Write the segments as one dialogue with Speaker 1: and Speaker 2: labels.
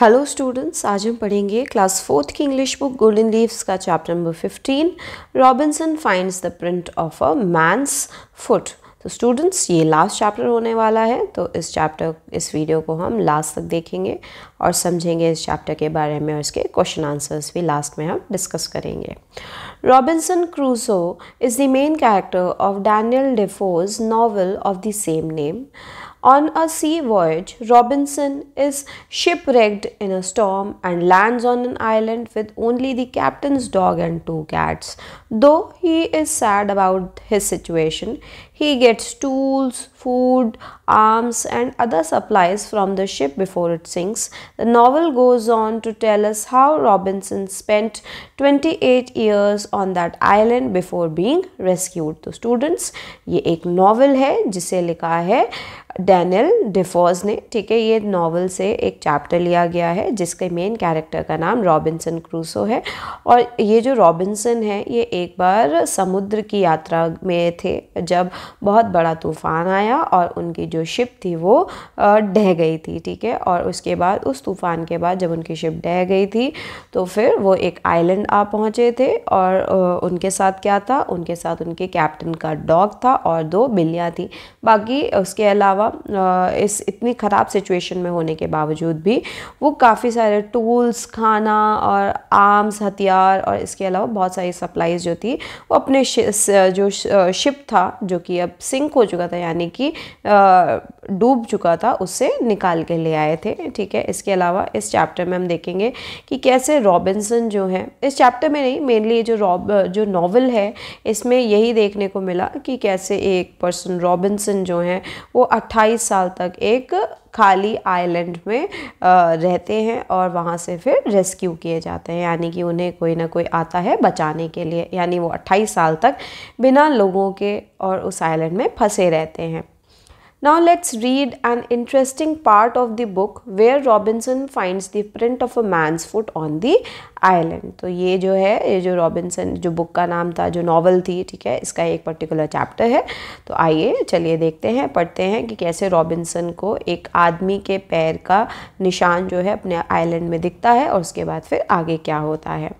Speaker 1: Hello students आज हम पढ़ेंगे क्लास फोर्थ की इंग्लिश बुक गोल्डन लीव्स का chapter number fifteen Robinson finds the print of a man's foot तो students ये लास्ट चैप्टर होने वाला है तो इस चैप्टर इस वीडियो को हम लास्ट तक देखेंगे और समझेंगे इस चैप्टर के बारे में और इसके क्वेश्चन आंसर्स भी लास्ट में हम डिस्कस करेंगे Robinson Crusoe is the main character of Daniel Defoe's novel of the same name On a sea voyage, Robinson is shipwrecked in a storm and lands on an island with only the captain's dog and two cats. Though he is sad about his situation, He gets tools, food, arms, and other supplies from the ship before it sinks. The novel goes on to tell us how Robinson spent 28 years on that island before being rescued. तो students, ye ek novel hai jise likha hai Daniel Defoe's ने ठीक है ये novel से एक chapter लिया गया है जिसके मेन कैरेक्टर का नाम रॉबिन्सन क्रूसो है और ये जो रॉबिन्सन है ये एक बार समुद्र की यात्रा में थे जब बहुत बड़ा तूफ़ान आया और उनकी जो शिप थी वो ढह गई थी ठीक है और उसके बाद उस तूफ़ान के बाद जब उनकी शिप ढह गई थी तो फिर वो एक आइलैंड आ पहुँचे थे और उनके साथ क्या था उनके साथ उनके कैप्टन का डॉग था और दो बिल्लियाँ थी बाकी उसके अलावा इस इतनी ख़राब सिचुएशन में होने के बावजूद भी वो काफ़ी सारे टूल्स खाना और आर्म्स हथियार और इसके अलावा बहुत सारी सप्लाईज जो थी वो अपने जो शिप था जो कि अब सिंक हो चुका था यानी कि डूब चुका था उससे निकाल के ले आए थे ठीक है इसके अलावा इस चैप्टर में हम देखेंगे कि कैसे रॉबिन्सन जो है इस चैप्टर में नहीं मेनली जो रॉब जो नावल है इसमें यही देखने को मिला कि कैसे एक पर्सन रॉबिन्सन जो है वो 28 साल तक एक खाली आइलैंड में रहते हैं और वहाँ से फिर रेस्क्यू किए जाते हैं यानी कि उन्हें कोई ना कोई आता है बचाने के लिए यानी वो 28 साल तक बिना लोगों के और उस आइलैंड में फंसे रहते हैं Now let's read an interesting part of the book where Robinson finds the print of a man's foot on the island. तो ये जो है ये जो Robinson जो बुक का नाम था जो novel थी ठीक है इसका एक पर्टिकुलर चैप्टर है तो आइए चलिए देखते हैं पढ़ते हैं कि कैसे Robinson को एक आदमी के पैर का निशान जो है अपने आइलैंड में दिखता है और उसके बाद फिर आगे क्या होता है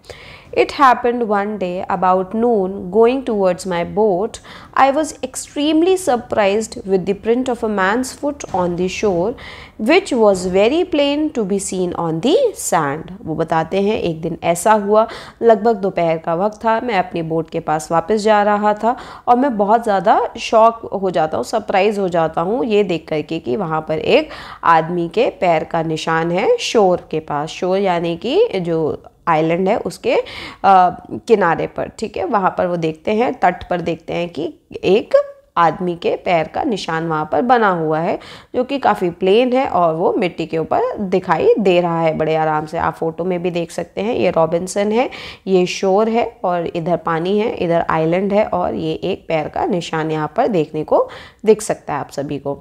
Speaker 1: It happened one day about noon going towards my boat. I was extremely surprised with the print of a man's foot on the shore which was very plain to be seen on the sand. wo batate hain ek din aisa hua lagbhag dopahar ka waqt tha main apni boat ke paas wapas ja raha tha aur main bahut zyada shock ho jata hu surprise ho jata hu ye dekh kar ke ki wahan par ek aadmi ke pair ka nishan hai shore ke paas shore yani ki jo island है उसके आ, किनारे पर ठीक है वहाँ पर वो देखते हैं तट पर देखते हैं कि एक आदमी के पैर का निशान वहाँ पर बना हुआ है जो कि काफ़ी प्लेन है और वो मिट्टी के ऊपर दिखाई दे रहा है बड़े आराम से आप फोटो में भी देख सकते हैं ये रॉबिन्सन है ये शोर है और इधर पानी है इधर आइलैंड है और ये एक पैर का निशान यहाँ पर देखने को दिख सकता है आप सभी को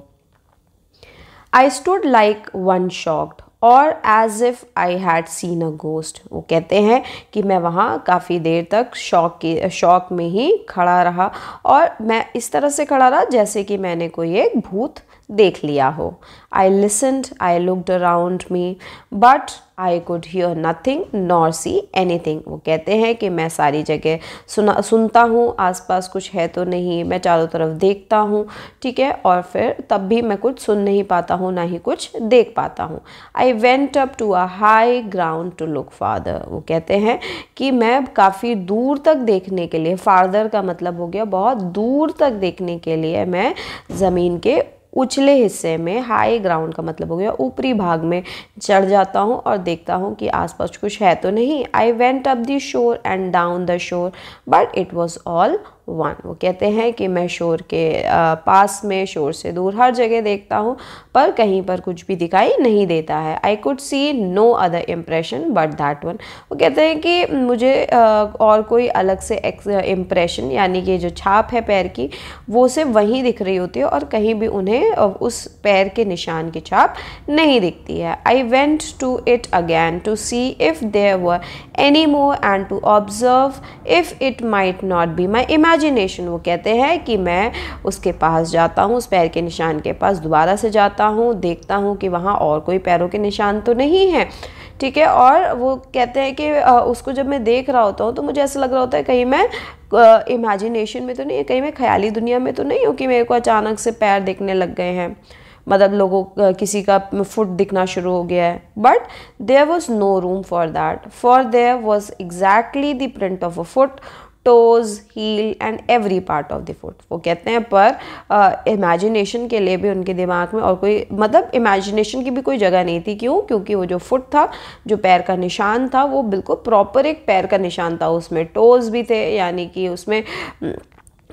Speaker 1: I stood like one shocked और as if I had seen a ghost वो कहते हैं कि मैं वहाँ काफ़ी देर तक शौक के शौक में ही खड़ा रहा और मैं इस तरह से खड़ा रहा जैसे कि मैंने कोई एक भूत देख लिया हो I listened I looked around me but I could hear nothing nor see anything वो कहते हैं कि मैं सारी जगह सुना सुनता हूँ आसपास कुछ है तो नहीं मैं चारों तरफ देखता हूँ ठीक है और फिर तब भी मैं कुछ सुन नहीं पाता हूँ ना ही कुछ देख पाता हूँ I went up to a high ground to look farther वो कहते हैं कि मैं काफ़ी दूर तक देखने के लिए फादर का मतलब हो गया बहुत दूर तक देखने के लिए मैं ज़मीन के उछले हिस्से में हाई ग्राउंड का मतलब हो गया ऊपरी भाग में चढ़ जाता हूँ और देखता हूँ कि आसपास कुछ है तो नहीं I went up the shore and down the shore but it was all one वो कहते हैं कि मैं शोर के पास में शोर से दूर हर जगह देखता हूँ पर कहीं पर कुछ भी दिखाई नहीं देता है I could see no other impression but that one वो कहते हैं कि मुझे और कोई अलग से इम्प्रेशन यानी कि जो छाप है पैर की वो सिर्फ वहीं दिख रही होती है और कहीं भी उन्हें उस पैर के निशान की छाप नहीं दिखती है I went to it again to see if there were any more and to observe if it might not be my image imagination वो कहते हैं कि मैं उसके पास जाता हूँ उस पैर के निशान के पास दोबारा से जाता हूँ देखता हूँ कि वहाँ और कोई पैरों के निशान तो नहीं है ठीक है और वो कहते हैं कि उसको जब मैं देख रहा होता हूँ तो मुझे ऐसा लग रहा होता है कहीं मैं इमेजिनेशन में तो नहीं कहीं मैं ख्याली दुनिया में तो नहीं हूँ कि मेरे को अचानक से पैर दिखने लग गए हैं मतलब लोगों किसी का फुट दिखना शुरू हो गया है but there was no room for that for there was exactly the print of a foot toes heel and every part of the foot वो कहते हैं पर इमेजिनेशन uh, के लिए भी उनके दिमाग में और कोई मतलब इमेजिनेशन की भी कोई जगह नहीं थी क्यों क्योंकि वो जो फुट था जो पैर का निशान था वो बिल्कुल प्रॉपर एक पैर का निशान था उसमें टोज़ भी थे यानी कि उसमें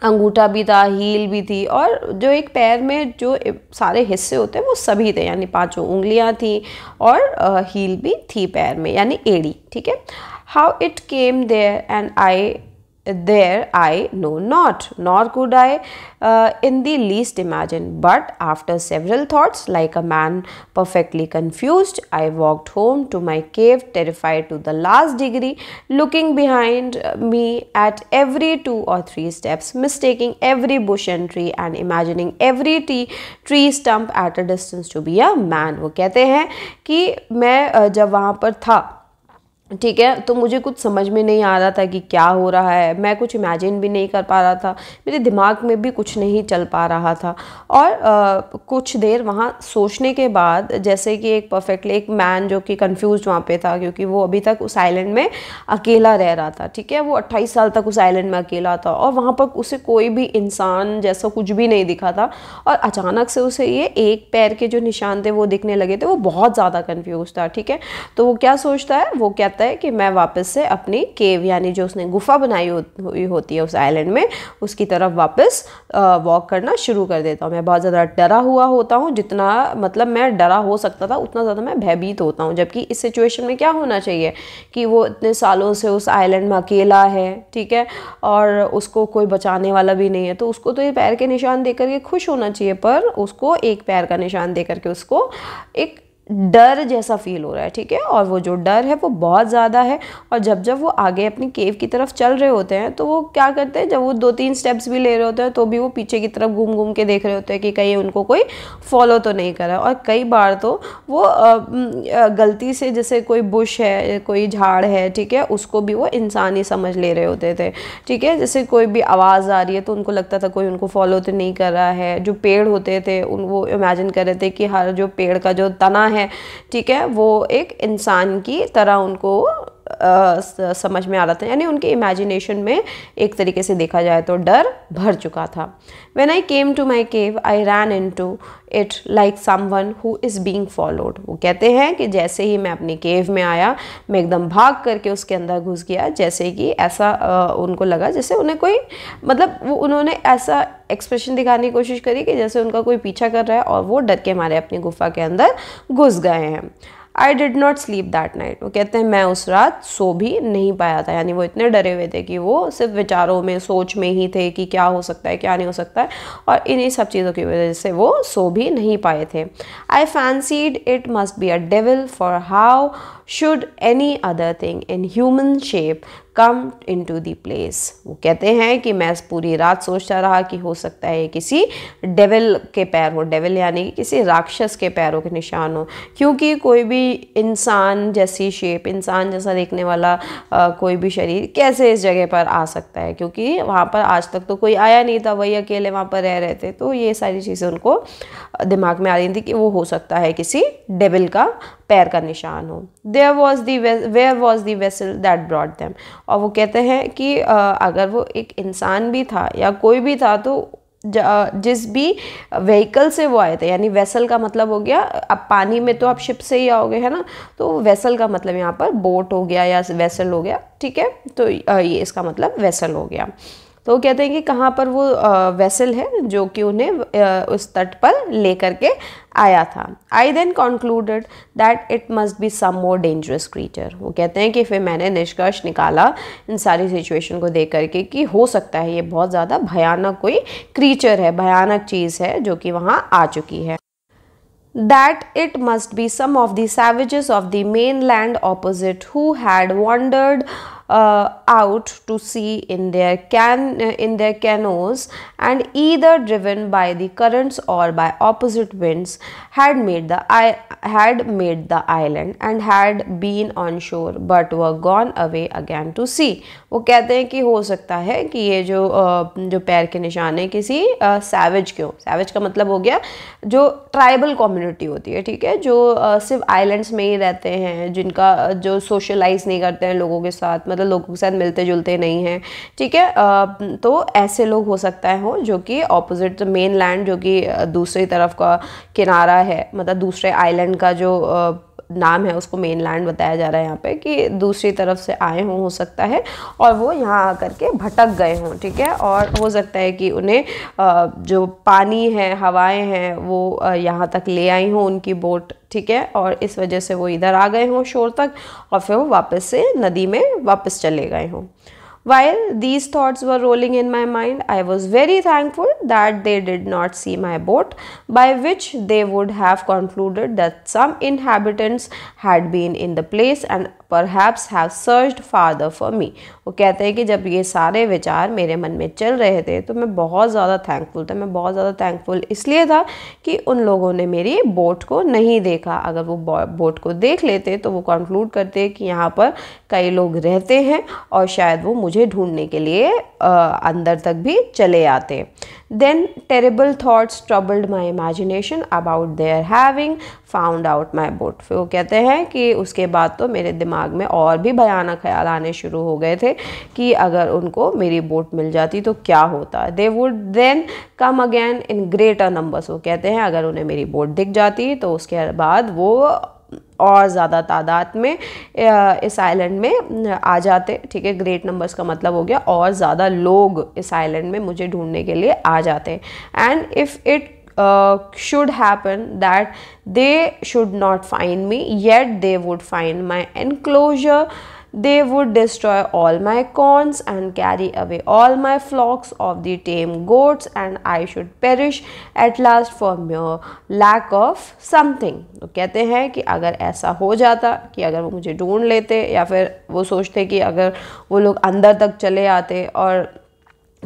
Speaker 1: अंगूठा भी था हील भी थी और जो एक पैर में जो सारे हिस्से होते हैं वो सभी थे यानी पांचों उंगलियां थी और हील भी थी पैर में यानी एड़ी ठीक है how it came there and I there I know not, nor could I uh, in the least imagine. But after several thoughts, like a man perfectly confused, I walked home to my cave, terrified to the last degree, looking behind uh, me at every two or three steps, mistaking every bush and tree and imagining every tree, tree stump at a distance to be a man. वो कहते हैं कि मैं uh, जब वहाँ पर था ठीक है तो मुझे कुछ समझ में नहीं आ रहा था कि क्या हो रहा है मैं कुछ इमेजिन भी नहीं कर पा रहा था मेरे दिमाग में भी कुछ नहीं चल पा रहा था और आ, कुछ देर वहाँ सोचने के बाद जैसे कि एक परफेक्टली एक मैन जो कि कंफ्यूज वहाँ पे था क्योंकि वो अभी तक उस आइलैंड में अकेला रह रहा था ठीक है वो अट्ठाईस साल तक उस आइलैंड में अकेला था और वहाँ पर उसे कोई भी इंसान जैसा कुछ भी नहीं दिखा था और अचानक से उसे ये एक पैर के जो निशान थे वो दिखने लगे थे वो बहुत ज़्यादा कन्फ्यूज़ था ठीक है तो वो क्या सोचता है वो क्या कहता है कि मैं वापस से अपनी केव यानी जो उसने गुफा बनाई हुई होती है उस आइलैंड में उसकी तरफ वापस वॉक करना शुरू कर देता हूँ मैं बहुत ज़्यादा डरा हुआ होता हूँ जितना मतलब मैं डरा हो सकता था उतना ज़्यादा मैं भयभीत होता हूँ जबकि इस सिचुएशन में क्या होना चाहिए कि वो इतने सालों से उस आइलैंड में अकेला है ठीक है और उसको कोई बचाने वाला भी नहीं है तो उसको तो ये पैर के निशान दे करके खुश होना चाहिए पर उसको एक पैर का निशान दे करके उसको एक डर जैसा फील हो रहा है ठीक है और वो जो डर है वो बहुत ज़्यादा है और जब जब वो आगे अपनी केव की तरफ चल रहे होते हैं तो वो क्या करते हैं जब वो दो तीन स्टेप्स भी ले रहे होते हैं तो भी वो पीछे की तरफ घूम घूम के देख रहे होते हैं कि कहीं उनको कोई फॉलो तो नहीं करा और कई बार तो वो गलती से जैसे कोई बुश है कोई झाड़ है ठीक है उसको भी वो इंसान ही समझ ले रहे होते थे ठीक है जैसे कोई भी आवाज़ आ रही है तो उनको लगता था कोई उनको फॉलो तो नहीं कर रहा है जो पेड़ होते थे उन वो इमेजिन कर रहे थे कि हर जो पेड़ का जो तना है है ठीक है वो एक इंसान की तरह उनको समझ में आ रहा था यानी उनके इमेजिनेशन में एक तरीके से देखा जाए तो डर भर चुका था when I came to my cave I ran into it like someone who is being followed वो कहते हैं कि जैसे ही मैं अपनी केव में आया मैं एकदम भाग करके उसके अंदर घुस गया जैसे कि ऐसा आ, उनको लगा जैसे उन्हें कोई मतलब वो उन्होंने ऐसा एक्सप्रेशन दिखाने की कोशिश करी कि जैसे उनका कोई पीछा कर रहा है और वो डर के मारे अपनी गुफा के अंदर घुस गए हैं I did not sleep that night वो कहते हैं मैं उस रात सो भी नहीं पाया था यानी वो इतने डरे हुए थे कि वो सिर्फ विचारों में सोच में ही थे कि क्या हो सकता है क्या नहीं हो सकता है और इन्हीं सब चीज़ों की वजह से वो सो भी नहीं पाए थे I fancied it must be a devil for how any other thing in human shape come into the place वो कहते हैं कि मैं पूरी रात सोचता रहा कि हो सकता है किसी डेविल के पैर हो डेविल यानी कि किसी राक्षस के पैरों के निशान हो क्योंकि कोई भी इंसान जैसी शेप इंसान जैसा देखने वाला आ, कोई भी शरीर कैसे इस जगह पर आ सकता है क्योंकि वहाँ पर आज तक तो कोई आया नहीं था वही अकेले वहाँ पर रह रहे थे तो ये सारी चीज़ें उनको दिमाग में आ रही थी कि वो हो सकता है किसी डेविल का पैर का निशान हो there was the where was the vessel that brought them और वो कहते हैं कि अगर वो एक इंसान भी था या कोई भी था तो जिस भी व्हीकल से वो आए थे यानी वेसल का मतलब हो गया अब पानी में तो आप शिप से ही आओगे है ना तो वेसल का मतलब यहाँ पर बोट हो गया या वेसल हो गया ठीक है तो ये इसका मतलब वेसल हो गया तो कहते हैं कि कहाँ पर वो वेसल है जो कि उन्हें उस तट पर लेकर के आया था I then concluded that it must be some more dangerous creature वो कहते हैं कि फिर मैंने निष्कर्ष निकाला इन सारी सिचुएशन को देख करके कि हो सकता है ये बहुत ज़्यादा भयानक कोई क्रीचर है भयानक चीज़ है जो कि वहाँ आ चुकी है that it must be some of the savages of the mainland opposite who had wandered uh, out to sea in their can uh, in their canoes and either driven by the currents or by opposite winds had made the i had made the island and had been on shore but were gone away again to sea वो कहते हैं ki हो सकता है कि ये जो जो पैर के निशान है किसी सैवेज के हो सैवेज का मतलब हो गया जो ट्राइबल कम्युनिटी होती है ठीक है sirf islands mein hi rehte hain jinka जिनका जो सोशलाइज नहीं करते हैं लोगों के साथ मतलब ज़्यादा लोगों के साथ मिलते जुलते नहीं हैं ठीक है तो ऐसे लोग हो सकता है हो जो कि ऑपोजिट मेन लैंड जो कि दूसरी तरफ का किनारा है मतलब दूसरे आइलैंड का जो नाम है उसको मेन लैंड बताया जा रहा है यहाँ पे कि दूसरी तरफ से आए हों हो सकता है और वो यहाँ आकर के भटक गए हों ठीक है और हो सकता है कि उन्हें जो पानी है हवाएं हैं वो यहाँ तक ले आई हों उनकी बोट ठीक है और इस वजह से वो इधर आ गए हों शोर तक और फिर वो वापस से नदी में वापस चले गए हों While these thoughts were rolling in my mind, I was very thankful that they did not see my boat, by which they would have concluded that some inhabitants had been in the place and perhaps have searched farther for me. वो कहते हैं कि जब ये सारे विचार मेरे मन में चल रहे थे तो मैं बहुत ज़्यादा थैंकफुल था मैं बहुत ज़्यादा थैंकफुल इसलिए था कि उन लोगों ने मेरी बोट को नहीं देखा अगर वो बोट को देख लेते तो वो कंक्लूड करते कि यहाँ पर कई लोग रहते हैं और शायद वो मुझे ढूंढने के लिए अंदर तक भी चले आते then terrible thoughts troubled my imagination about their having found out my boat फिर वो कहते हैं कि उसके बाद तो मेरे दिमाग में और भी भयानक ख्याल आने शुरू हो गए थे कि अगर उनको मेरी बोट मिल जाती तो क्या होता they would then come again in greater numbers वो कहते हैं अगर उन्हें मेरी बोट दिख जाती तो उसके बाद वो और ज़्यादा तादाद में इस आइलैंड में आ जाते ठीक है ग्रेट नंबर्स का मतलब हो गया और ज़्यादा लोग इस आइलैंड में मुझे ढूंढने के लिए आ जाते and if it uh, should happen that they should not find me yet they would find my enclosure they would destroy all my corns and carry away all my flocks of the tame goats and i should perish at last for mere lack of something तो कहते हैं कि अगर ऐसा हो जाता कि अगर वो मुझे ढूंढ लेते या फिर वो सोचते कि अगर वो लोग अंदर तक चले आते और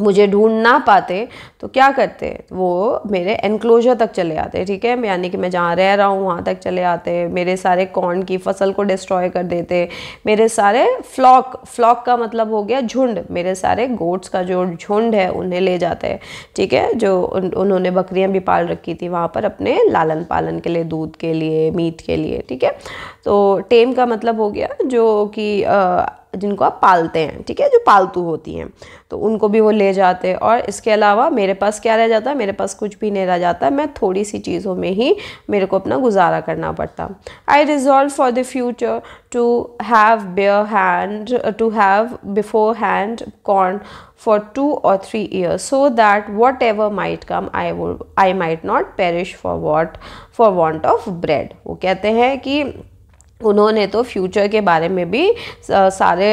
Speaker 1: मुझे ढूंढ ना पाते तो क्या करते वो मेरे एनक्लोजर तक चले आते ठीक है यानी कि मैं जहाँ रह रहा हूँ वहाँ तक चले आते मेरे सारे कॉर्न की फसल को डिस्ट्रॉय कर देते मेरे सारे फ्लॉक फ्लॉक का मतलब हो गया झुंड मेरे सारे गोट्स का जो झुंड है उन्हें ले जाते हैं ठीक है जो उन, उन्होंने बकरियाँ भी पाल रखी थी वहाँ पर अपने लालन पालन के लिए दूध के लिए मीट के लिए ठीक है तो टेम का मतलब हो गया जो कि जिनको आप पालते हैं ठीक है जो पालतू होती हैं तो उनको भी वो ले जाते हैं और इसके अलावा मेरे पास क्या रह जाता है मेरे पास कुछ भी नहीं रह जाता मैं थोड़ी सी चीज़ों में ही मेरे को अपना गुजारा करना पड़ता I resolve for the future to have bare hand to have beforehand corn two or three years so that whatever might come I would I might not perish for what for want of bread वो कहते हैं कि उन्होंने तो future के बारे में भी सारे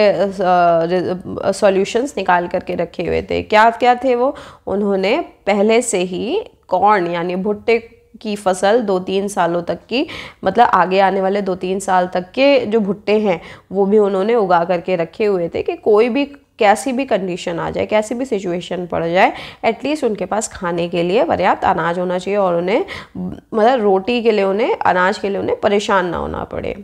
Speaker 1: सॉल्यूशंस निकाल करके रखे हुए थे क्या क्या थे वो उन्होंने पहले से ही कॉर्न यानी भुट्टे की फसल दो तीन सालों तक की मतलब आगे आने वाले दो तीन साल तक के जो भुट्टे हैं वो भी उन्होंने उगा करके रखे हुए थे कि कोई भी कैसी भी कंडीशन आ जाए कैसी भी सिचुएशन पड़ जाए एटलीस्ट उनके पास खाने के लिए पर्याप्त अनाज होना चाहिए और उन्हें मतलब रोटी के लिए उन्हें अनाज के लिए उन्हें परेशान ना होना पड़े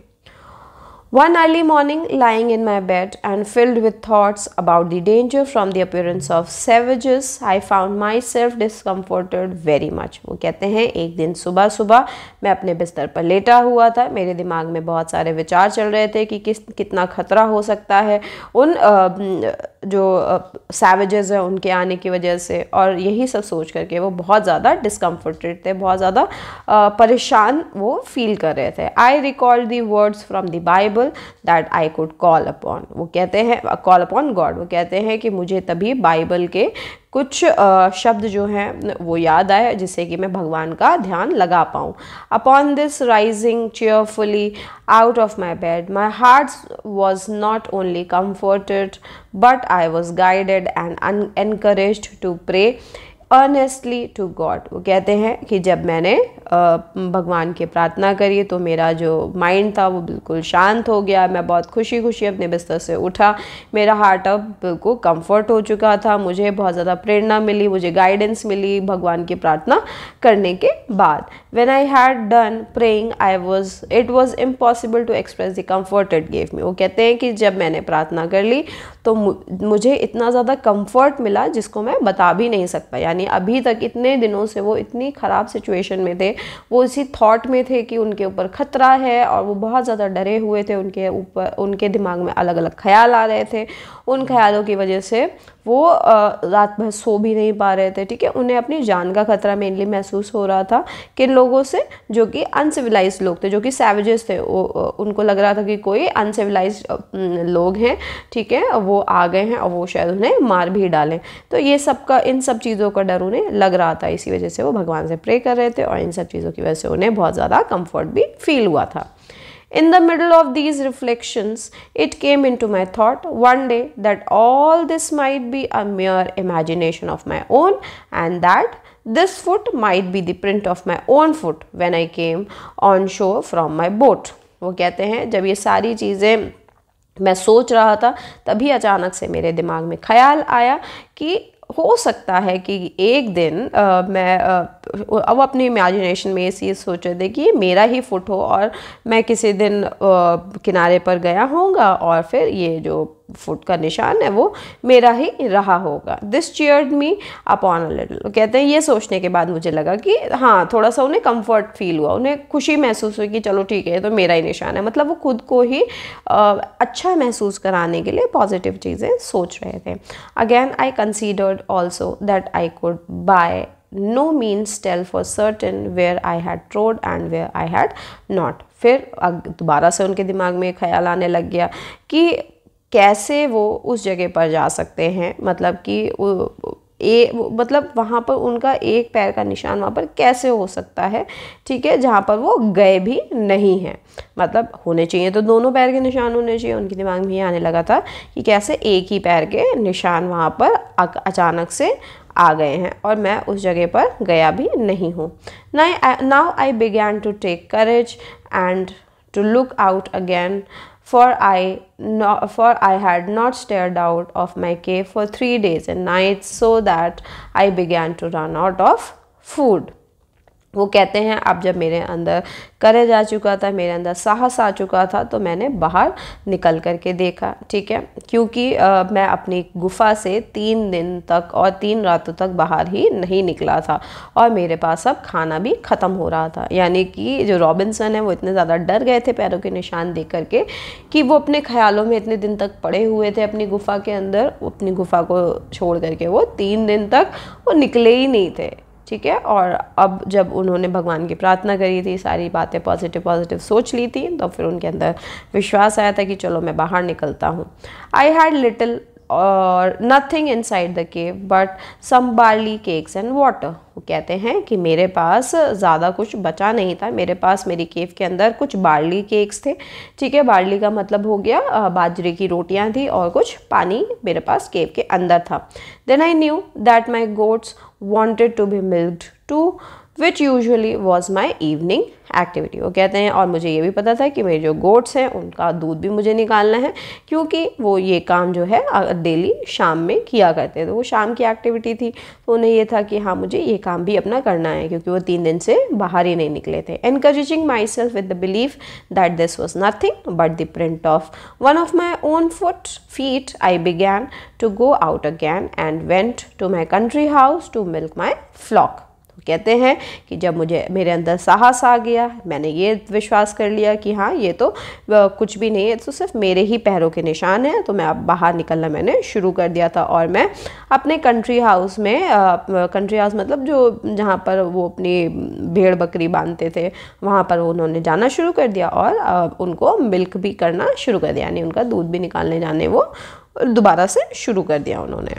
Speaker 1: One early morning, lying in my bed and filled with thoughts about the danger from the appearance of savages, I found myself discomforted very much. वो कहते हैं एक दिन सुबह सुबह मैं अपने बिस्तर पर लेटा हुआ था मेरे दिमाग में बहुत सारे विचार चल रहे थे कि किस कितना ख़तरा हो सकता है उन जो सैवेजेस हैं उनके आने की वजह से और यही सब सोच करके वो बहुत ज़्यादा डिस्कम्फर्टेड थे बहुत ज़्यादा परेशान वो फील कर रहे थे I recall the words from the Bible Bible that I could call upon वो कहते हैं कॉल अपॉन गॉड वो कहते हैं कि मुझे तभी बाइबल के कुछ शब्द जो हैं वो याद आए जिससे कि मैं भगवान का ध्यान लगा पाऊँ upon this rising cheerfully out of my bed my heart was not only comforted but I was guided and an encourage to pray earnestly to God वो कहते हैं कि जब मैंने भगवान की प्रार्थना करी तो मेरा जो माइंड था वो बिल्कुल शांत हो गया मैं बहुत खुशी खुशी अपने बिस्तर से उठा मेरा हार्ट अब बिल्कुल कंफर्ट हो चुका था मुझे बहुत ज़्यादा प्रेरणा मिली मुझे गाइडेंस मिली भगवान की प्रार्थना करने के बाद when I had done praying I was it was impossible to express the comfort it gave me वो कहते हैं कि जब मैंने प्रार्थना कर ली तो मुझे इतना ज़्यादा कंफर्ट मिला जिसको मैं बता भी नहीं सकता यानी अभी तक इतने दिनों से वो इतनी ख़राब सिचुएशन में थे वो इसी थॉट में थे कि उनके ऊपर ख़तरा है और वो बहुत ज़्यादा डरे हुए थे उनके ऊपर उनके दिमाग में अलग अलग ख्याल आ रहे थे उन ख्यालों की वजह से वो रात भर सो भी नहीं पा रहे थे ठीक है उन्हें अपनी जान का खतरा मेनली महसूस हो रहा था किन लोगों से जो कि अनसिविलाइज लोग थे जो कि सैवजेस थे वो उनको लग रहा था कि कोई अनसिविलाइज लोग हैं ठीक है वो आ गए हैं और वो शायद उन्हें मार भी डालें तो ये सब का इन सब चीज़ों का डर उन्हें लग रहा था इसी वजह से वो भगवान से प्रे कर रहे थे और इन सब चीज़ों की वजह से उन्हें बहुत ज़्यादा कम्फर्ट भी फील हुआ था In the middle of these reflections, it came into my thought one day that all this might be a mere imagination of my own and that this foot might be the print of my own foot when I came on shore from my boat. वो कहते हैं जब ये सारी चीज़ें मैं सोच रहा था तभी अचानक से मेरे दिमाग में ख्याल आया कि हो सकता है कि एक दिन आ, मैं आ, अब अपनी इमेजिनेशन में ये सोच सोचे थे कि मेरा ही फुट हो और मैं किसी दिन आ, किनारे पर गया होऊंगा और फिर ये जो फुट का निशान है वो मेरा ही रहा होगा this cheered me upon a little कहते हैं ये सोचने के बाद मुझे लगा कि हाँ थोड़ा सा उन्हें कंफर्ट फील हुआ उन्हें खुशी महसूस हुई कि चलो ठीक है तो मेरा ही निशान है मतलब वो खुद को ही आ, अच्छा महसूस कराने के लिए पॉजिटिव चीज़ें सोच रहे थे again I considered also that I could by no means tell for certain where I had trod and where I had not फिर दोबारा से उनके दिमाग में ख्याल आने लग गया कि कैसे वो उस जगह पर जा सकते हैं मतलब कि ए मतलब वहाँ पर उनका एक पैर का निशान वहाँ पर कैसे हो सकता है ठीक है जहाँ पर वो गए भी नहीं हैं मतलब होने चाहिए तो दोनों पैर के निशान होने चाहिए उनके दिमाग में ये आने लगा था कि कैसे एक ही पैर के निशान वहाँ पर अचानक से आ गए हैं और मैं उस जगह पर गया भी नहीं हूँ now I began to take courage and to look out again for I, no, for I had not stirred out of my cave for three days and nights so that I began to run out of food. वो कहते हैं अब जब मेरे अंदर करेज आ चुका था मेरे अंदर साहस आ चुका था तो मैंने बाहर निकल कर के देखा ठीक है क्योंकि आ, मैं अपनी गुफा से तीन दिन तक और तीन रातों तक बाहर ही नहीं निकला था और मेरे पास अब खाना भी ख़त्म हो रहा था यानी कि जो रॉबिन्सन है वो इतने ज़्यादा डर गए थे पैरों के निशान देख करके कि वो अपने ख्यालों में इतने दिन तक पड़े हुए थे अपनी गुफा के अंदर अपनी गुफा को छोड़ करके वो तीन दिन तक वो निकले ही नहीं थे ठीक है और अब जब उन्होंने भगवान की प्रार्थना करी थी सारी बातें पॉजिटिव पॉजिटिव सोच ली थी तो फिर उनके अंदर विश्वास आया था कि चलो मैं बाहर निकलता हूँ I had little or nothing inside the cave but some barley cakes and water वो कहते हैं कि मेरे पास ज़्यादा कुछ बचा नहीं था मेरे पास मेरी केव के अंदर कुछ बार्ली केक्स थे ठीक है बार्ली का मतलब हो गया बाजरे की रोटियां थी और कुछ पानी मेरे पास केव के अंदर था then I knew that my goats wanted to be milked too, which usually was my evening activity वो कहते हैं और मुझे ये भी पता था कि मेरे जो गोट्स हैं उनका दूध भी मुझे निकालना है क्योंकि वो ये काम जो है डेली शाम में किया करते हैं तो वो शाम की एक्टिविटी थी तो उन्हें ये था कि हाँ मुझे ये काम भी अपना करना है क्योंकि वो तीन दिन से बाहर ही नहीं निकले थे encouraging myself with the belief that this was nothing but the print of one of my own foot feet I began to go out again and went to my country house to milk my flock कहते हैं कि जब मुझे मेरे अंदर साहस आ गया मैंने ये विश्वास कर लिया कि हाँ ये तो कुछ भी नहीं है तो सिर्फ मेरे ही पैरों के निशान हैं तो मैं अब बाहर निकलना मैंने शुरू कर दिया था और मैं अपने कंट्री हाउस में कंट्री हाउस मतलब जो जहाँ पर वो अपनी भेड़ बकरी बांधते थे वहाँ पर उन्होंने जाना शुरू कर दिया और उनको मिल्क भी करना शुरू कर दिया यानी उनका दूध भी निकालने जाने वो दोबारा से शुरू कर दिया उन्होंने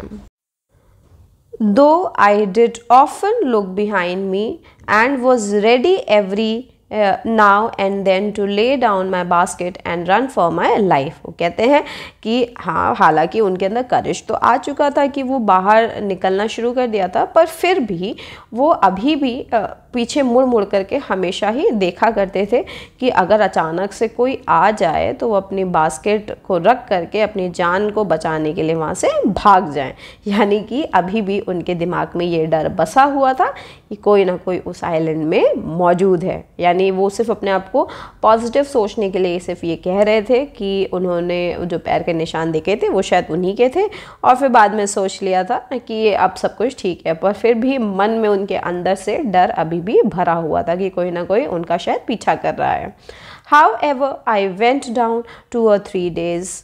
Speaker 1: दो I did often look behind me and was ready every now and then to lay down my basket and run for my life वो कहते हैं कि हाँ हालांकि उनके अंदर करिश तो आ चुका था कि वो बाहर निकलना शुरू कर दिया था पर फिर भी वो अभी भी uh, पीछे मुड़ मुड़ करके हमेशा ही देखा करते थे कि अगर अचानक से कोई आ जाए तो वो अपनी बास्केट को रख करके अपनी जान को बचाने के लिए वहाँ से भाग जाएं यानी कि अभी भी उनके दिमाग में ये डर बसा हुआ था कि कोई ना कोई उस आइलैंड में मौजूद है यानी वो सिर्फ अपने आप को पॉजिटिव सोचने के लिए सिर्फ ये कह रहे थे कि उन्होंने जो पैर के निशान देखे थे वो शायद उन्हीं के थे और फिर बाद में सोच लिया था कि ये अब सब कुछ ठीक है पर फिर भी मन में उनके अंदर से डर अभी भी भरा हुआ था कि कोई ना कोई उनका शायद पीछा कर रहा है however I went down two or three days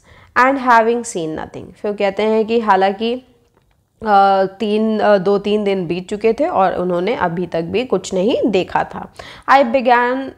Speaker 1: and having seen nothing फिर कहते हैं कि हालांकि तीन दो तीन दिन बीत चुके थे और उन्होंने अभी तक भी कुछ नहीं देखा था I began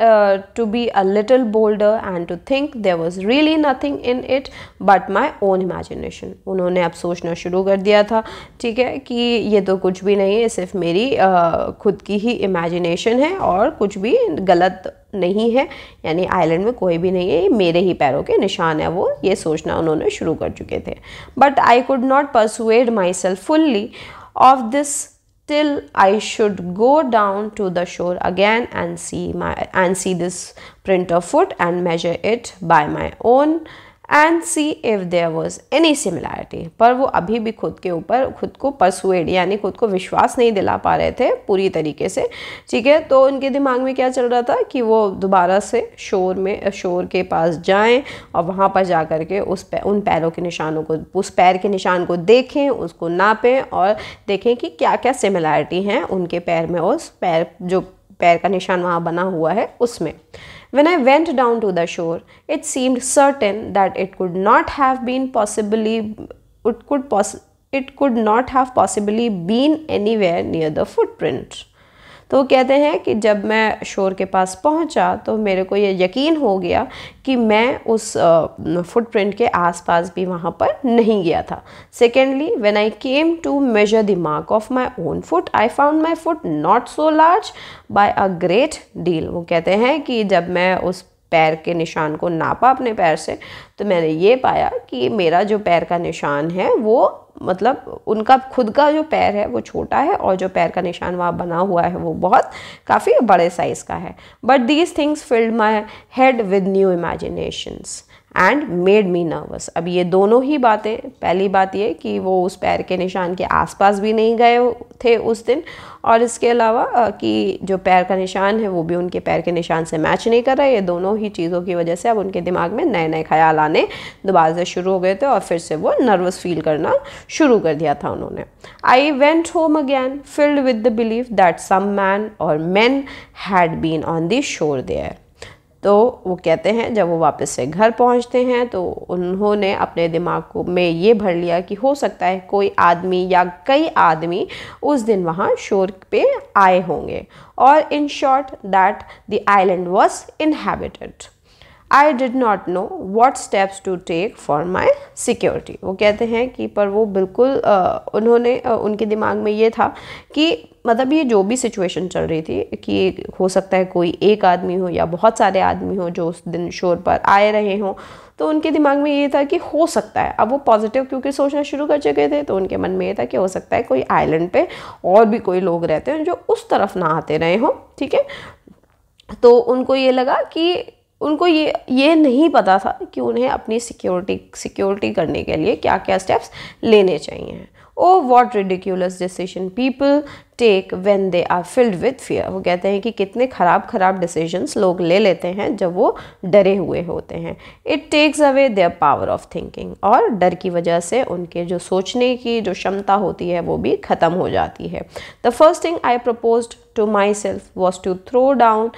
Speaker 1: to be a little bolder and to think there was really nothing in it but my own imagination उन्होंने अब सोचना शुरू कर दिया था ठीक है कि ये तो कुछ भी नहीं है सिर्फ मेरी uh, खुद की ही इमेजिनेशन है और कुछ भी गलत नहीं है यानी आइलैंड में कोई भी नहीं है ये मेरे ही पैरों के निशान है वो ये सोचना उन्होंने शुरू कर चुके थे but I could not persuade myself fully of this till I should go down to the shore again and see my and see this print of foot and measure it by my own and see if there was any similarity पर वो अभी भी खुद के ऊपर खुद को persuade यानी खुद को विश्वास नहीं दिला पा रहे थे पूरी तरीके से ठीक है तो उनके दिमाग में क्या चल रहा था कि वो दोबारा से शोर में शोर के पास जाएं और वहाँ पर जा कर के उस पे, उन पैरों के निशानों को उस पैर के निशान को देखें उसको नापें और देखें कि क्या क्या सिमिलैरिटी हैं उनके पैर में उस पैर जो पैर का निशान वहाँ बना हुआ है उसमें When I went down to the shore, it seemed certain that it could not have been possibly it could pos. it could not have possibly been anywhere near the footprint. तो कहते हैं कि जब मैं शोर के पास पहुंचा तो मेरे को ये यकीन हो गया कि मैं उस फुटप्रिंट के आसपास भी वहाँ पर नहीं गया था secondly when I came to measure the mark of my own foot I found my foot not so large by a great deal वो कहते हैं कि जब मैं उस पैर के निशान को नापा अपने पैर से तो मैंने ये पाया कि मेरा जो पैर का निशान है वो मतलब उनका खुद का जो पैर है वो छोटा है और जो पैर का निशान वहाँ बना हुआ है वो बहुत काफ़ी बड़े साइज़ का है but these things filled my head with new imaginations and made me nervous अब ये दोनों ही बातें पहली बात ये कि वो उस पैर के निशान के आसपास भी नहीं गए थे उस दिन और इसके अलावा कि जो पैर का निशान है वो भी उनके पैर के निशान से मैच नहीं कर रहा ये दोनों ही चीज़ों की वजह से अब उनके दिमाग में नए नए ख्याल आने दोबारा से शुरू हो गए थे और फिर से वो नर्वस फील करना शुरू कर दिया था उन्होंने I went home again filled with the believe that some man or man had been on the shore there तो वो कहते हैं जब वो वापस से घर पहुंचते हैं तो उन्होंने अपने दिमाग को में ये भर लिया कि हो सकता है कोई आदमी या कई आदमी उस दिन वहाँ शोर पे आए होंगे और in short that the island was inhabited I did not know what steps to take for my security वो कहते हैं कि पर वो बिल्कुल आ, उन्होंने आ, उनके दिमाग में ये था कि मतलब ये जो भी सिचुएशन चल रही थी कि हो सकता है कोई एक आदमी हो या बहुत सारे आदमी हो जो उस दिन शोर पर आए रहे हों तो उनके दिमाग में ये था कि हो सकता है अब वो पॉजिटिव क्योंकि सोचना शुरू कर चुके थे तो उनके मन में ये था कि हो सकता है कोई आइलैंड पे और भी कोई लोग रहते हैं जो उस तरफ ना आते रहे हों ठीक है तो उनको ये लगा कि उनको ये ये नहीं पता था कि उन्हें अपनी सिक्योरिटी सिक्योरिटी करने के लिए क्या क्या स्टेप्स लेने चाहिए oh what ridiculous decision people take when they are filled with fear वो कहते हैं कि कितने ख़राब ख़राब डिसीजन्स लोग ले लेते हैं जब वो डरे हुए होते हैं it takes away their power of thinking और डर की वजह से उनके जो सोचने की जो क्षमता होती है वो भी ख़त्म हो जाती है the first thing I propose to myself was to throw down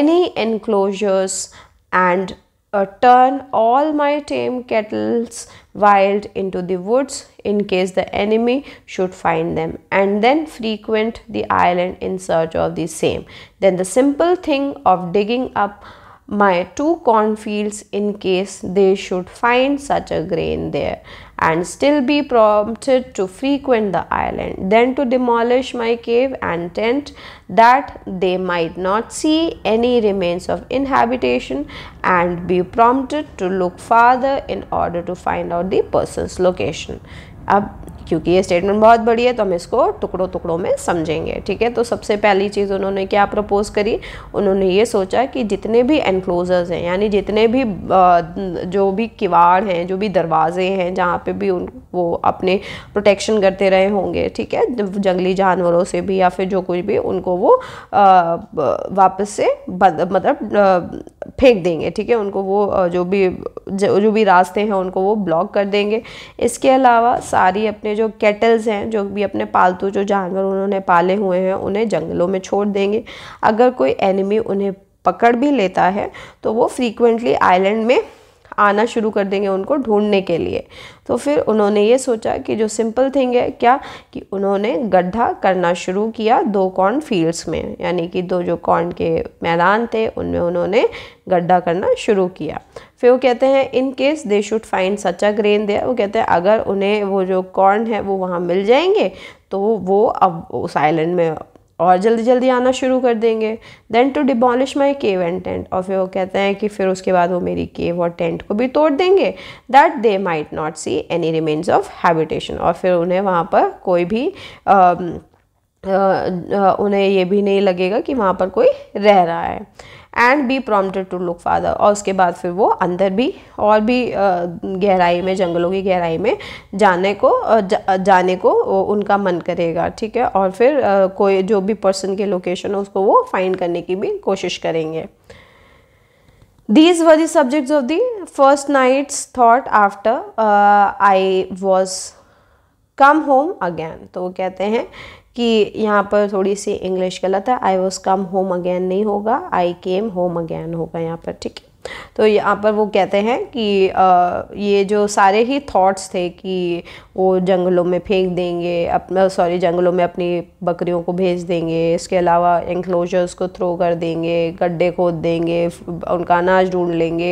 Speaker 1: any enclosures and uh, turn all my tame kettles wild into the woods in case the enemy should find them and then frequent the island in search of the same. Then the simple thing of digging up my two cornfields in case they should find such a grain there and still be prompted to frequent the island, then to demolish my cave and tent that they might not see any remains of inhabitation and be prompted to look farther in order to find out the person's location. अब क्योंकि ये statement बहुत बड़ी है तो हम इसको टुकड़ों टुकड़ों में समझेंगे ठीक है तो सबसे पहली चीज़ उन्होंने क्या प्रपोज करी उन्होंने ये सोचा कि जितने भी एनक्लोज़र्स हैं यानी जितने भी जो भी किवाड़ हैं जो भी दरवाजे हैं जहाँ पे भी उन वो अपने प्रोटेक्शन करते रहे होंगे ठीक है जंगली जानवरों से भी या फिर जो कुछ भी उनको वो वापस से मतलब फेंक देंगे ठीक है उनको वो जो भी जो भी रास्ते हैं उनको वो ब्लॉक कर देंगे इसके अलावा सारी अपने जो कैटल्स हैं जो भी अपने पालतू जो जानवर उन्होंने पाले हुए हैं उन्हें जंगलों में छोड़ देंगे अगर कोई एनिमी उन्हें पकड़ भी लेता है तो वो फ्रीक्वेंटली आइलैंड में आना शुरू कर देंगे उनको ढूंढने के लिए तो फिर उन्होंने ये सोचा कि जो सिंपल थिंग है क्या कि उन्होंने गड्ढा करना शुरू किया दो कॉर्न फील्ड्स में यानी कि दो जो कॉर्न के मैदान थे उनमें उन्होंने गड्ढा करना शुरू किया फिर वो कहते हैं in case they should find such a grain they वो कहते हैं अगर उन्हें वो जो कॉर्न है वो वहाँ मिल जाएंगे तो वो अब उस आइलैंड में और जल्दी जल्दी आना शुरू कर देंगे then to demolish my cave and tent और फिर वो कहते हैं कि फिर उसके बाद वो मेरी केव और टेंट को भी तोड़ देंगे that they might not see any remains of habitation और फिर उन्हें वहाँ पर कोई भी आ, आ, उन्हें ये भी नहीं लगेगा कि वहाँ पर कोई रह रहा है and be prompted to look farther और उसके बाद फिर वो अंदर भी और भी गहराई में जंगलों की गहराई में जाने को जा, जाने को उनका मन करेगा ठीक है और फिर कोई जो भी पर्सन के लोकेशन है उसको वो फाइंड करने की भी कोशिश करेंगे these were the subjects of the first night's thought after I was come home again तो वो कहते हैं कि यहाँ पर थोड़ी सी इंग्लिश गलत है I was come home again नहीं होगा आई केम होम अगैन होगा यहाँ पर ठीक है तो यहाँ पर वो कहते हैं कि आ, ये जो सारे ही थॉट्स थे कि वो जंगलों में फेंक देंगे अपना सॉरी जंगलों में अपनी बकरियों को भेज देंगे इसके अलावा इंक्लोजर्स को थ्रो कर देंगे गड्ढे खोद देंगे उनका अनाज ढूंढ लेंगे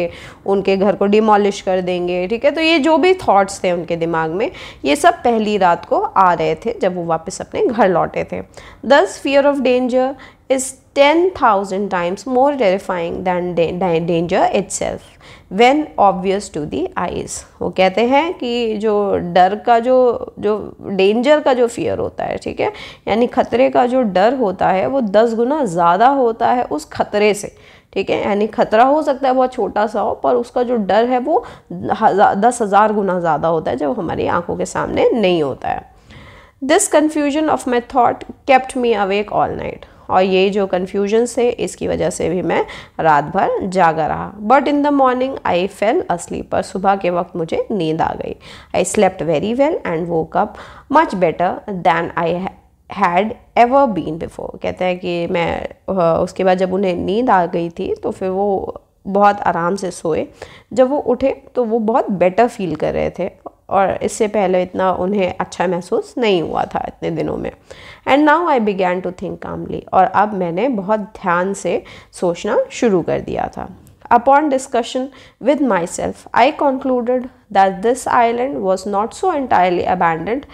Speaker 1: उनके घर को डिमोलिश कर देंगे ठीक है तो ये जो भी थाट्स थे उनके दिमाग में ये सब पहली रात को आ रहे थे जब वो वापस अपने घर लौटे थे thus fear of danger is 10,000 times more terrifying than danger itself when obvious to the eyes. वो कहते हैं कि जो डर का जो जो डेंजर का जो फियर होता है ठीक है यानी खतरे का जो डर होता है वो दस गुना ज़्यादा होता है उस खतरे से ठीक है यानी खतरा हो सकता है बहुत छोटा सा हो पर उसका जो डर है वो हज़ा, दस हज़ार गुना ज़्यादा होता है जब हमारी आंखों के सामने नहीं होता है this confusion of my thought kept me awake all night और ये जो कन्फ्यूजन से इसकी वजह से भी मैं रात भर जागा रहा but in the morning I fell asleep पर सुबह के वक्त मुझे नींद आ गई I slept very well and woke up much better than I had ever been before कहते हैं कि मैं उसके बाद जब उन्हें नींद आ गई थी तो फिर वो बहुत आराम से सोए जब वो उठे तो वो बहुत बेटर फील कर रहे थे और इससे पहले इतना उन्हें अच्छा महसूस नहीं हुआ था इतने दिनों में and now I began to think calmly और अब मैंने बहुत ध्यान से सोचना शुरू कर दिया था upon discussion with myself I concluded that this island was not so entirely abandoned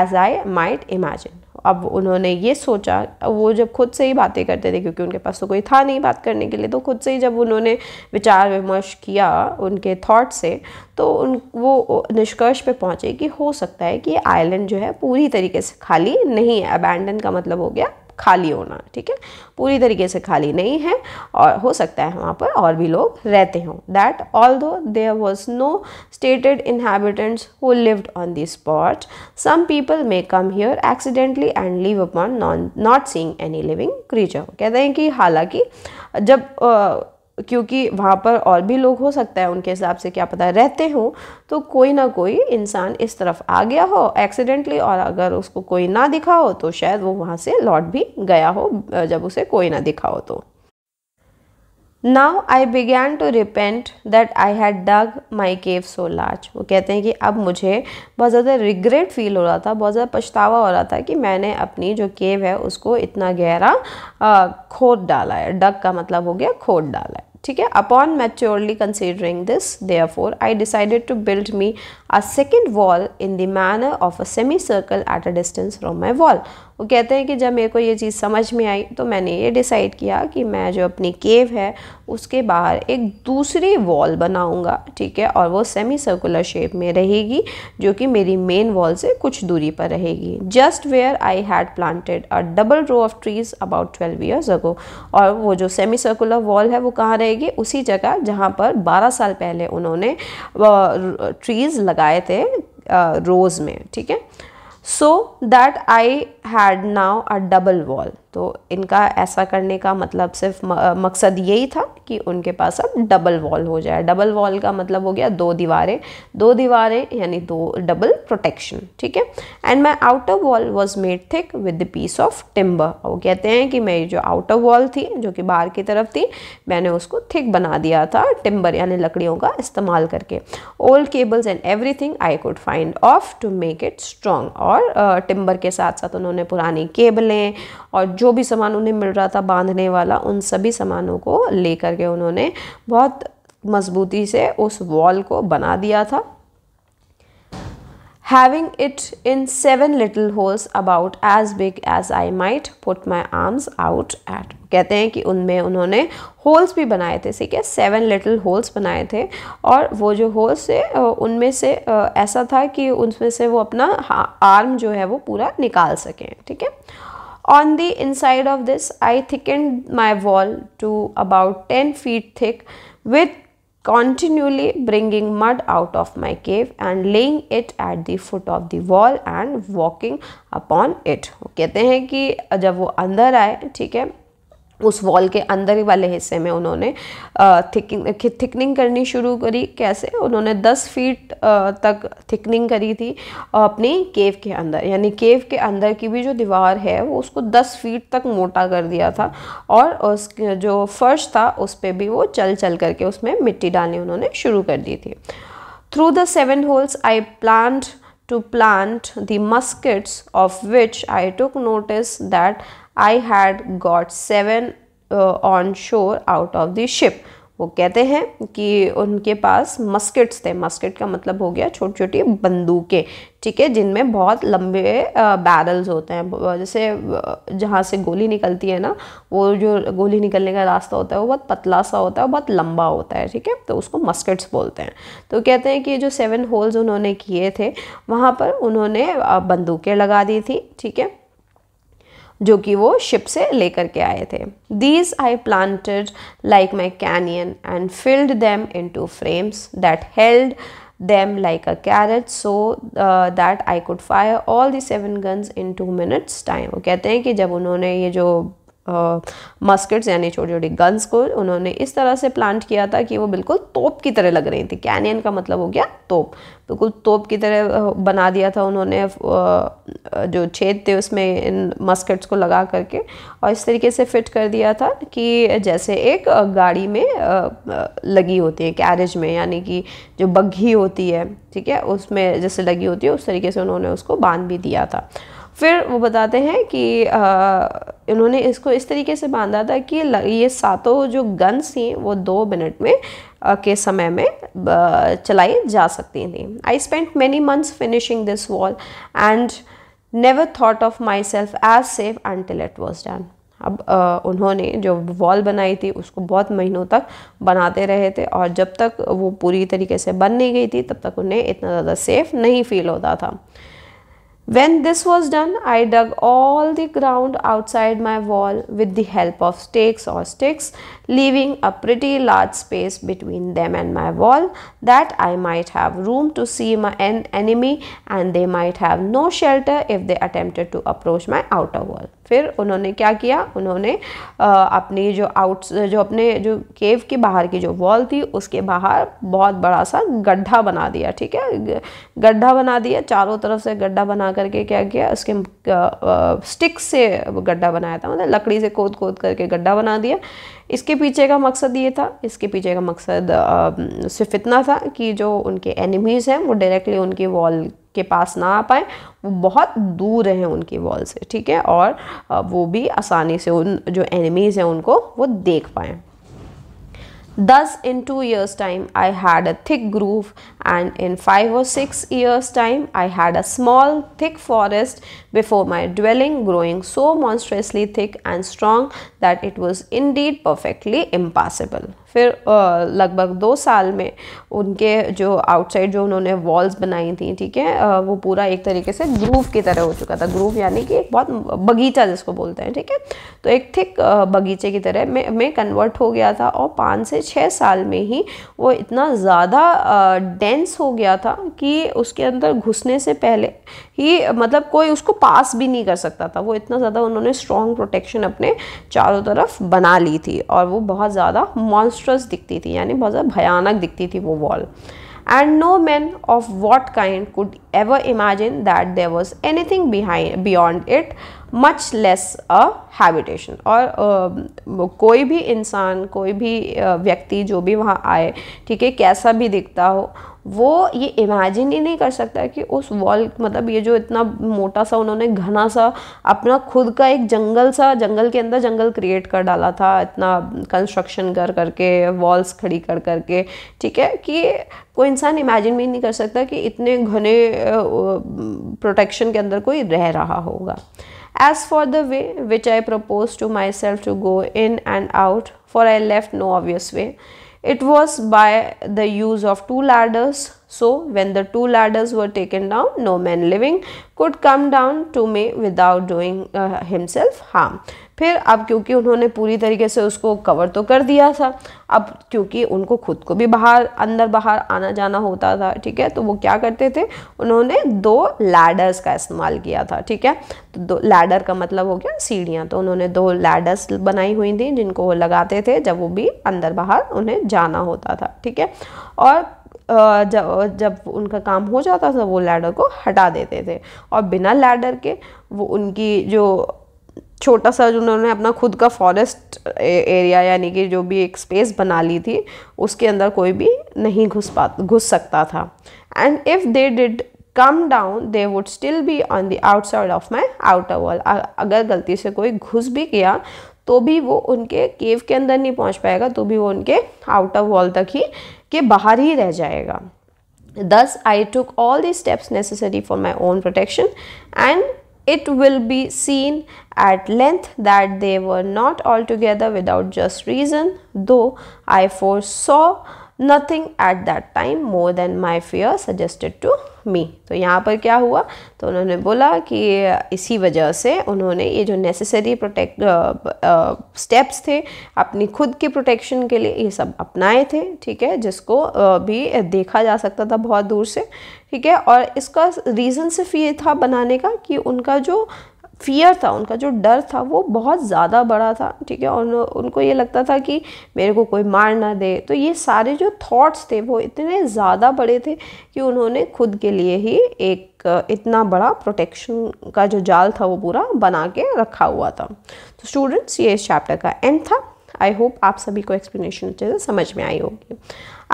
Speaker 1: as I might imagine अब उन्होंने ये सोचा वो जब खुद से ही बातें करते थे क्योंकि उनके पास तो कोई था नहीं बात करने के लिए तो खुद से ही जब उन्होंने विचार विमर्श किया उनके थॉट से तो उन वो निष्कर्ष पे पहुँचे कि हो सकता है कि आइलैंड जो है पूरी तरीके से खाली नहीं है अबैंडन का मतलब हो गया खाली होना ठीक है पूरी तरीके से खाली नहीं है और हो सकता है वहाँ पर और भी लोग रहते हों that although there was no stated inhabitants who lived on this spot some people may come here accidentally and live upon none not seeing any living creature कहते हैं कि हालांकि जब क्योंकि वहाँ पर और भी लोग हो सकता है उनके हिसाब से क्या पता रहते हो तो कोई ना कोई इंसान इस तरफ आ गया हो एक्सीडेंटली और अगर उसको कोई ना दिखा हो तो शायद वो वहाँ से लौट भी गया हो जब उसे कोई ना दिखा हो तो now I began to repent that I had dug my cave so large वो कहते हैं कि अब मुझे बहुत ज़्यादा रिग्रेट फील हो रहा था बहुत ज़्यादा पछतावा हो रहा था कि मैंने अपनी जो केव है उसको इतना गहरा खोद डाला है डग का मतलब हो गया खोद डाला है ठीक है upon maturely considering this therefore I decided to build me a second wall in the manner of a semi circle at a distance from my wall वो कहते हैं कि जब मेरे को ये चीज़ समझ में आई तो मैंने ये डिसाइड किया कि मैं जो अपनी केव है उसके बाहर एक दूसरी वॉल बनाऊंगा ठीक है और वो सेमी सर्कुलर शेप में रहेगी जो कि मेरी मेन वॉल से कुछ दूरी पर रहेगी just where I had planted a double row of trees about twelve years ago और वो जो सेमी सर्कुलर वॉल है वो कहाँ रहेगी उसी जगह जहाँ पर बारह साल पहले उन्होंने ट्रीज़ लगाए थे रोज़ में ठीक है so that I had now a double wall तो इनका ऐसा करने का मतलब सिर्फ मकसद यही था कि उनके पास अब डबल वॉल हो जाए डबल वॉल का मतलब हो गया दो दीवारें दो दीवारें यानी दो डबल प्रोटेक्शन ठीक है and my outer wall was made thick with the piece of timber वो कहते हैं कि मेरी जो आउटर वॉल थी जो कि बाहर की तरफ थी मैंने उसको थिक बना दिया था टिम्बर यानी लकड़ियों का इस्तेमाल करके old cables and everything I could find of to make it strong और टिम्बर के साथ साथ उन्होंने पुरानी केबलें और जो भी सामान उन्हें मिल रहा था बांधने वाला उन सभी सामानों को लेकर के उन्होंने बहुत मजबूती से उस वॉल को बना दिया था having it in seven little holes about as big as I might put my arms out at कहते हैं कि उनमें उन्होंने होल्स भी बनाए थे ठीक है सेवन लिटिल होल्स बनाए थे और वो जो होल्स थे उनमें से ऐसा था कि उनमें से वो अपना आर्म जो है वो पूरा निकाल सकें ठीक है On the inside of this, I thickened my wall to about 10 feet thick with continually bringing mud out of my cave and laying it at the foot of the wall and walking upon it. कहते हैं कि जब वो अंदर आए ठीक है उस वॉल के अंदर वाले हिस्से में उन्होंने थिक थिकनिंग करनी शुरू करी कैसे उन्होंने 10 फीट तक थिकनिंग करी थी अपनी केव के अंदर यानी केव के अंदर की भी जो दीवार है वो उसको 10 फीट तक मोटा कर दिया था और उस जो फर्श था उस पर भी वो चल चल करके उसमें मिट्टी डालनी उन्होंने शुरू कर दी थी through the seven holes I plant to plant the muskets of which I took notice that I had got seven on shore out of the ship वो कहते हैं कि उनके पास मस्किट्स थे मस्किट का मतलब हो गया छोटी छोटी बंदूकें ठीक है जिनमें बहुत लंबे बैरल्स होते हैं जैसे जहाँ से गोली निकलती है ना वो जो गोली निकलने का रास्ता होता है वो बहुत पतला सा होता है और बहुत लंबा होता है ठीक है तो उसको मस्किट्स बोलते हैं तो कहते हैं कि जो सेवन होल्स उन्होंने किए थे वहाँ पर उन्होंने बंदूकें लगा दी थी ठीक है जो कि वो शिप से लेकर के आए थे these I planted like my cannon and filled them into frames that held them like a carriage so that I could fire all the seven guns in two minutes time वो कहते हैं कि जब उन्होंने ये जो muskets यानी छोटी छोटी गन्स को उन्होंने इस तरह से प्लांट किया था कि वो बिल्कुल तोप की तरह लग रही थी कैनियन का मतलब हो गया तोप बिल्कुल तोप की तरह बना दिया था उन्होंने जो छेद थे उसमें इन मस्कट्स को लगा करके और इस तरीके से फिट कर दिया था कि जैसे एक गाड़ी में लगी होती है कैरेज में यानी कि जो बग्घी होती है ठीक है उसमें जैसे लगी होती है उस तरीके से उन्होंने उसको बांध भी दिया था फिर वो बताते हैं कि आ, इन्होंने इसको इस तरीके से बांधा था कि ये सातों जो गन्स थी वो दो मिनट में आ, के समय में चलाई जा सकती थी I spent many months finishing this wall and never thought of myself as safe until it was done अब आ, उन्होंने जो वॉल बनाई थी उसको बहुत महीनों तक बनाते रहे थे और जब तक वो पूरी तरीके से बन नहीं गई थी तब तक उन्हें इतना ज़्यादा सेफ नहीं फील होता था When this was done, I dug all the ground outside my wall with the help of stakes or sticks, leaving a pretty large space between them and my wall that I might have room to see my enemy and they might have no shelter if they attempted to approach my outer wall. फिर उन्होंने क्या किया उन्होंने अपनी जो out जो अपने जो केव के बाहर की जो वॉल थी उसके बाहर बहुत बड़ा सा गड्ढा बना दिया ठीक है गड्ढा बना दिया चारों तरफ से गड्ढा बना करके क्या किया उसके स्टिक से गड्ढा बनाया था मतलब लकड़ी से खोद खोद करके गड्ढा बना दिया इसके पीछे का मकसद ये था इसके पीछे का मकसद सिर्फ इतना था कि जो उनके एनिमीज़ हैं वो डायरेक्टली उनकी वॉल के पास ना आ पाए वो बहुत दूर रहें उनकी वॉल से ठीक है और वो भी आसानी से उन जो एनिमीज़ हैं उनको वो देख पाएँ thus in two years time I had a thick grove and in 5 or 6 years time I had a small thick forest before my dwelling growing so monstrously thick and strong that it was indeed perfectly impassable. फिर लगभग दो साल में उनके जो outside जो उन्होंने walls बनाई थी ठीक है वो पूरा एक तरीके से ग्रूव की तरह हो चुका था ग्रूव यानी कि एक बहुत बगीचा जिसको बोलते हैं ठीक है तो एक थिक बगीचे की तरह में में कन्वर्ट हो गया था और पाँच से छः साल में ही वो इतना ज़्यादा डेंस सेंस हो गया था कि उसके अंदर घुसने से पहले ही मतलब कोई उसको पास भी नहीं कर सकता था वो इतना ज़्यादा उन्होंने स्ट्रॉन्ग प्रोटेक्शन अपने चारों तरफ बना ली थी और वो बहुत ज़्यादा मॉन्स्ट्रस दिखती थी यानी बहुत ज़्यादा भयानक दिखती थी वो wall and no man of what kind could ever imagine that there was anything beyond it much less a habitation और uh, कोई भी इंसान कोई भी uh, व्यक्ति जो भी वहाँ आए ठीक है कैसा भी दिखता हो वो ये इमेजिन ही नहीं कर सकता कि उस वॉल मतलब ये जो इतना मोटा सा उन्होंने घना सा अपना खुद का एक जंगल सा जंगल के अंदर जंगल क्रिएट कर डाला था इतना कंस्ट्रक्शन कर करके वॉल्स खड़ी कर करके ठीक है कि कोई इंसान इमेजिन भी नहीं कर सकता कि इतने घने प्रोटेक्शन के अंदर कोई रह रहा होगा as for the way which I propose to myself to go in and out for I left no obvious way It was by the use of two ladders. So when the two ladders were taken down, no man living could come down to me without doing uh, himself harm. फिर अब क्योंकि उन्होंने पूरी तरीके से उसको cover तो कर दिया था अब क्योंकि उनको खुद को भी बाहर अंदर बाहर आना जाना होता था ठीक है तो वो क्या करते थे उन्होंने दो लैडर्स का इस्तेमाल किया था ठीक है तो दो लैडर का मतलब हो गया सीढ़ियाँ तो उन्होंने दो लैडर्स बनाई हुई थी जिनको वो लगाते थे जब वो भी अंदर बाहर उन्हें जाना होता था ठीक है और जब जब उनका काम हो जाता था वो लैडर को हटा देते थे और बिना लैडर के वो उनकी जो छोटा सा जो उन्होंने अपना खुद का फॉरेस्ट एरिया यानी कि जो भी एक स्पेस बना ली थी उसके अंदर कोई भी नहीं घुस पा घुस सकता था and if they did come down they would still be on the outside of my outer wall अगर गलती से कोई घुस भी गया तो भी वो उनके केव के अंदर नहीं पहुंच पाएगा तो भी वो उनके आउटर वॉल तक ही के बाहर ही रह जाएगा thus I took all the steps necessary for my own protection and it will be seen at length that they were not altogether without just reason, though I foresaw nothing at that time more than my fear suggested to me तो यहाँ पर क्या हुआ तो उन्होंने बोला कि इसी वजह से उन्होंने ये जो नेसेसरी प्रोटेक्ट स्टेप्स थे अपनी खुद की प्रोटेक्शन के लिए ये सब अपनाए थे ठीक है जिसको uh, भी देखा जा सकता था बहुत दूर से ठीक है और इसका रीज़न सिर्फ ये था बनाने का कि उनका जो फियर था उनका जो डर था वो बहुत ज़्यादा बड़ा था ठीक है और उनको ये लगता था कि मेरे को कोई मार ना दे तो ये सारे जो थॉट्स थे वो इतने ज़्यादा बड़े थे कि उन्होंने खुद के लिए ही एक इतना बड़ा प्रोटेक्शन का जो जाल था वो पूरा बना के रखा हुआ था तो स्टूडेंट्स ये इस चैप्टर का एंड था आई होप आप सभी को एक्सप्लेनेशन अच्छे से समझ में आई होगी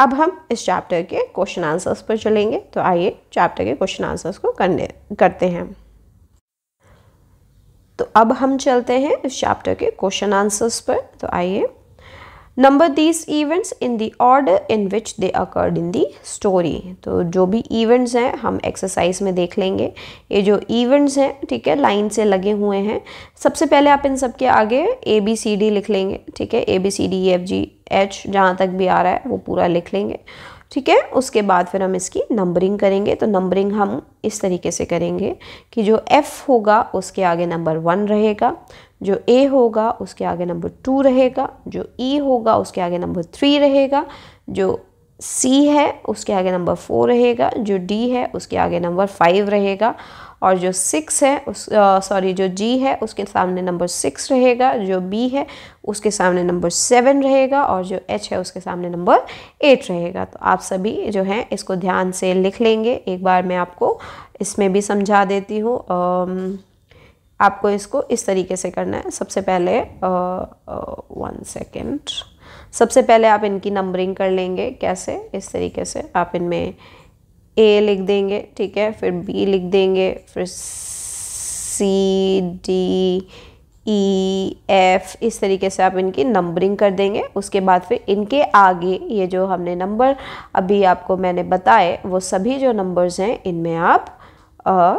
Speaker 1: अब हम इस चैप्टर के क्वेश्चन आंसर्स पर चलेंगे तो आइए चैप्टर के क्वेश्चन आंसर्स को करने करते हैं तो अब हम चलते हैं इस चैप्टर के क्वेश्चन आंसर्स पर तो आइए number these events in the order in which they occurred in the story तो जो भी इवेंट्स हैं हम एक्सरसाइज में देख लेंगे ये जो इवेंट्स हैं ठीक है लाइन से लगे हुए हैं सबसे पहले आप इन सबके आगे ए बी सी डी लिख लेंगे ठीक है A B C D F G H जहाँ तक भी आ रहा है वो पूरा लिख लेंगे ठीक है उसके बाद फिर हम इसकी नंबरिंग करेंगे तो नंबरिंग हम इस तरीके से करेंगे कि जो एफ़ होगा उसके आगे नंबर वन रहेगा जो ए होगा उसके आगे नंबर टू रहेगा जो ई e होगा उसके आगे नंबर थ्री रहेगा जो सी है उसके आगे नंबर फोर रहेगा जो डी है उसके आगे नंबर फाइव रहेगा और जो सिक्स है उस सॉरी जो जी है उसके सामने नंबर सिक्स रहेगा जो बी है उसके सामने नंबर सेवन रहेगा और जो एच है उसके सामने नंबर एट रहेगा तो आप सभी जो है इसको ध्यान से लिख लेंगे एक बार मैं आपको इसमें भी समझा देती हूँ आपको इसको इस तरीके से करना है सबसे पहले वन सेकेंड सबसे पहले आप इनकी नंबरिंग कर लेंगे कैसे इस तरीके से आप इनमें ए लिख देंगे ठीक है फिर बी लिख देंगे फिर सी डी ई एफ इस तरीके से आप इनकी नंबरिंग कर देंगे उसके बाद फिर इनके आगे ये जो हमने नंबर अभी आपको मैंने बताए वो सभी जो नंबर्स हैं इनमें आप आ,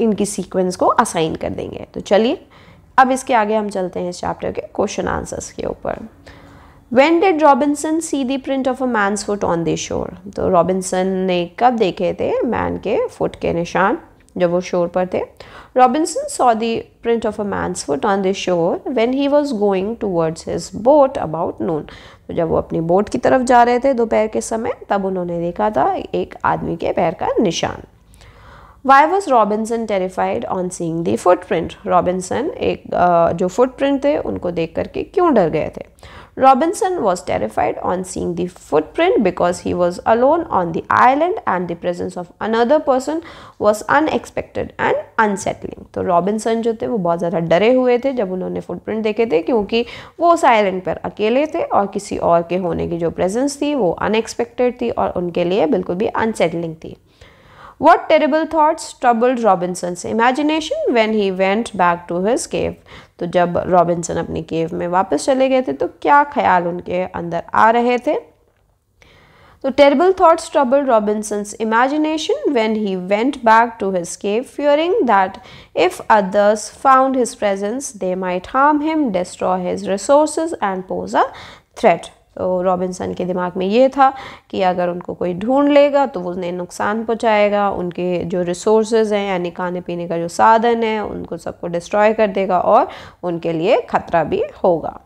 Speaker 1: इनकी सीक्वेंस को असाइन कर देंगे तो चलिए अब इसके आगे हम चलते हैं इस चैप्टर के क्वेश्चन आंसर्स के ऊपर when did Robinson see the print of a man's foot on the shore तो रॉबिन्सन ने कब देखे थे मैन के फुट के निशान जब वो शोर पर थे Robinson saw the print of a man's foot on the shore when he was going towards his boat about noon जब वो अपनी बोट की तरफ जा रहे थे दोपहर के समय तब उन्होंने देखा था एक आदमी के पैर का निशान why was Robinson terrified on seeing the footprint Robinson एक जो फुट प्रिंट थे उनको देख करके क्यों डर गए थे Robinson was terrified on seeing the footprint because he was alone on the island and the presence of another person was unexpected and unsettling. तो Robinson जो थे वो बहुत ज़्यादा डरे हुए थे जब उन्होंने footprint देखे थे क्योंकि वो उस island पर अकेले थे और किसी और के होने की जो presence थी वो unexpected थी और उनके लिए बिल्कुल भी unsettling थी What terrible thoughts troubled Robinson's imagination when he went back to his cave? तो जब रॉबिन्सन अपनी केव में वापस चले गए थे तो क्या ख्याल उनके अंदर आ रहे थे तो terrible thoughts trouble Robinson imagination when he went back to his cave fearing that if others found his presence they might harm him destroy his resources and pose a threat तो रॉबिन्सन के दिमाग में ये था कि अगर उनको कोई ढूंढ लेगा तो वो उन्हें नुकसान पहुंचाएगा उनके जो रिसोर्स हैं यानी खाने पीने का जो साधन है उनको सबको डिस्ट्रॉय कर देगा और उनके लिए ख़तरा भी होगा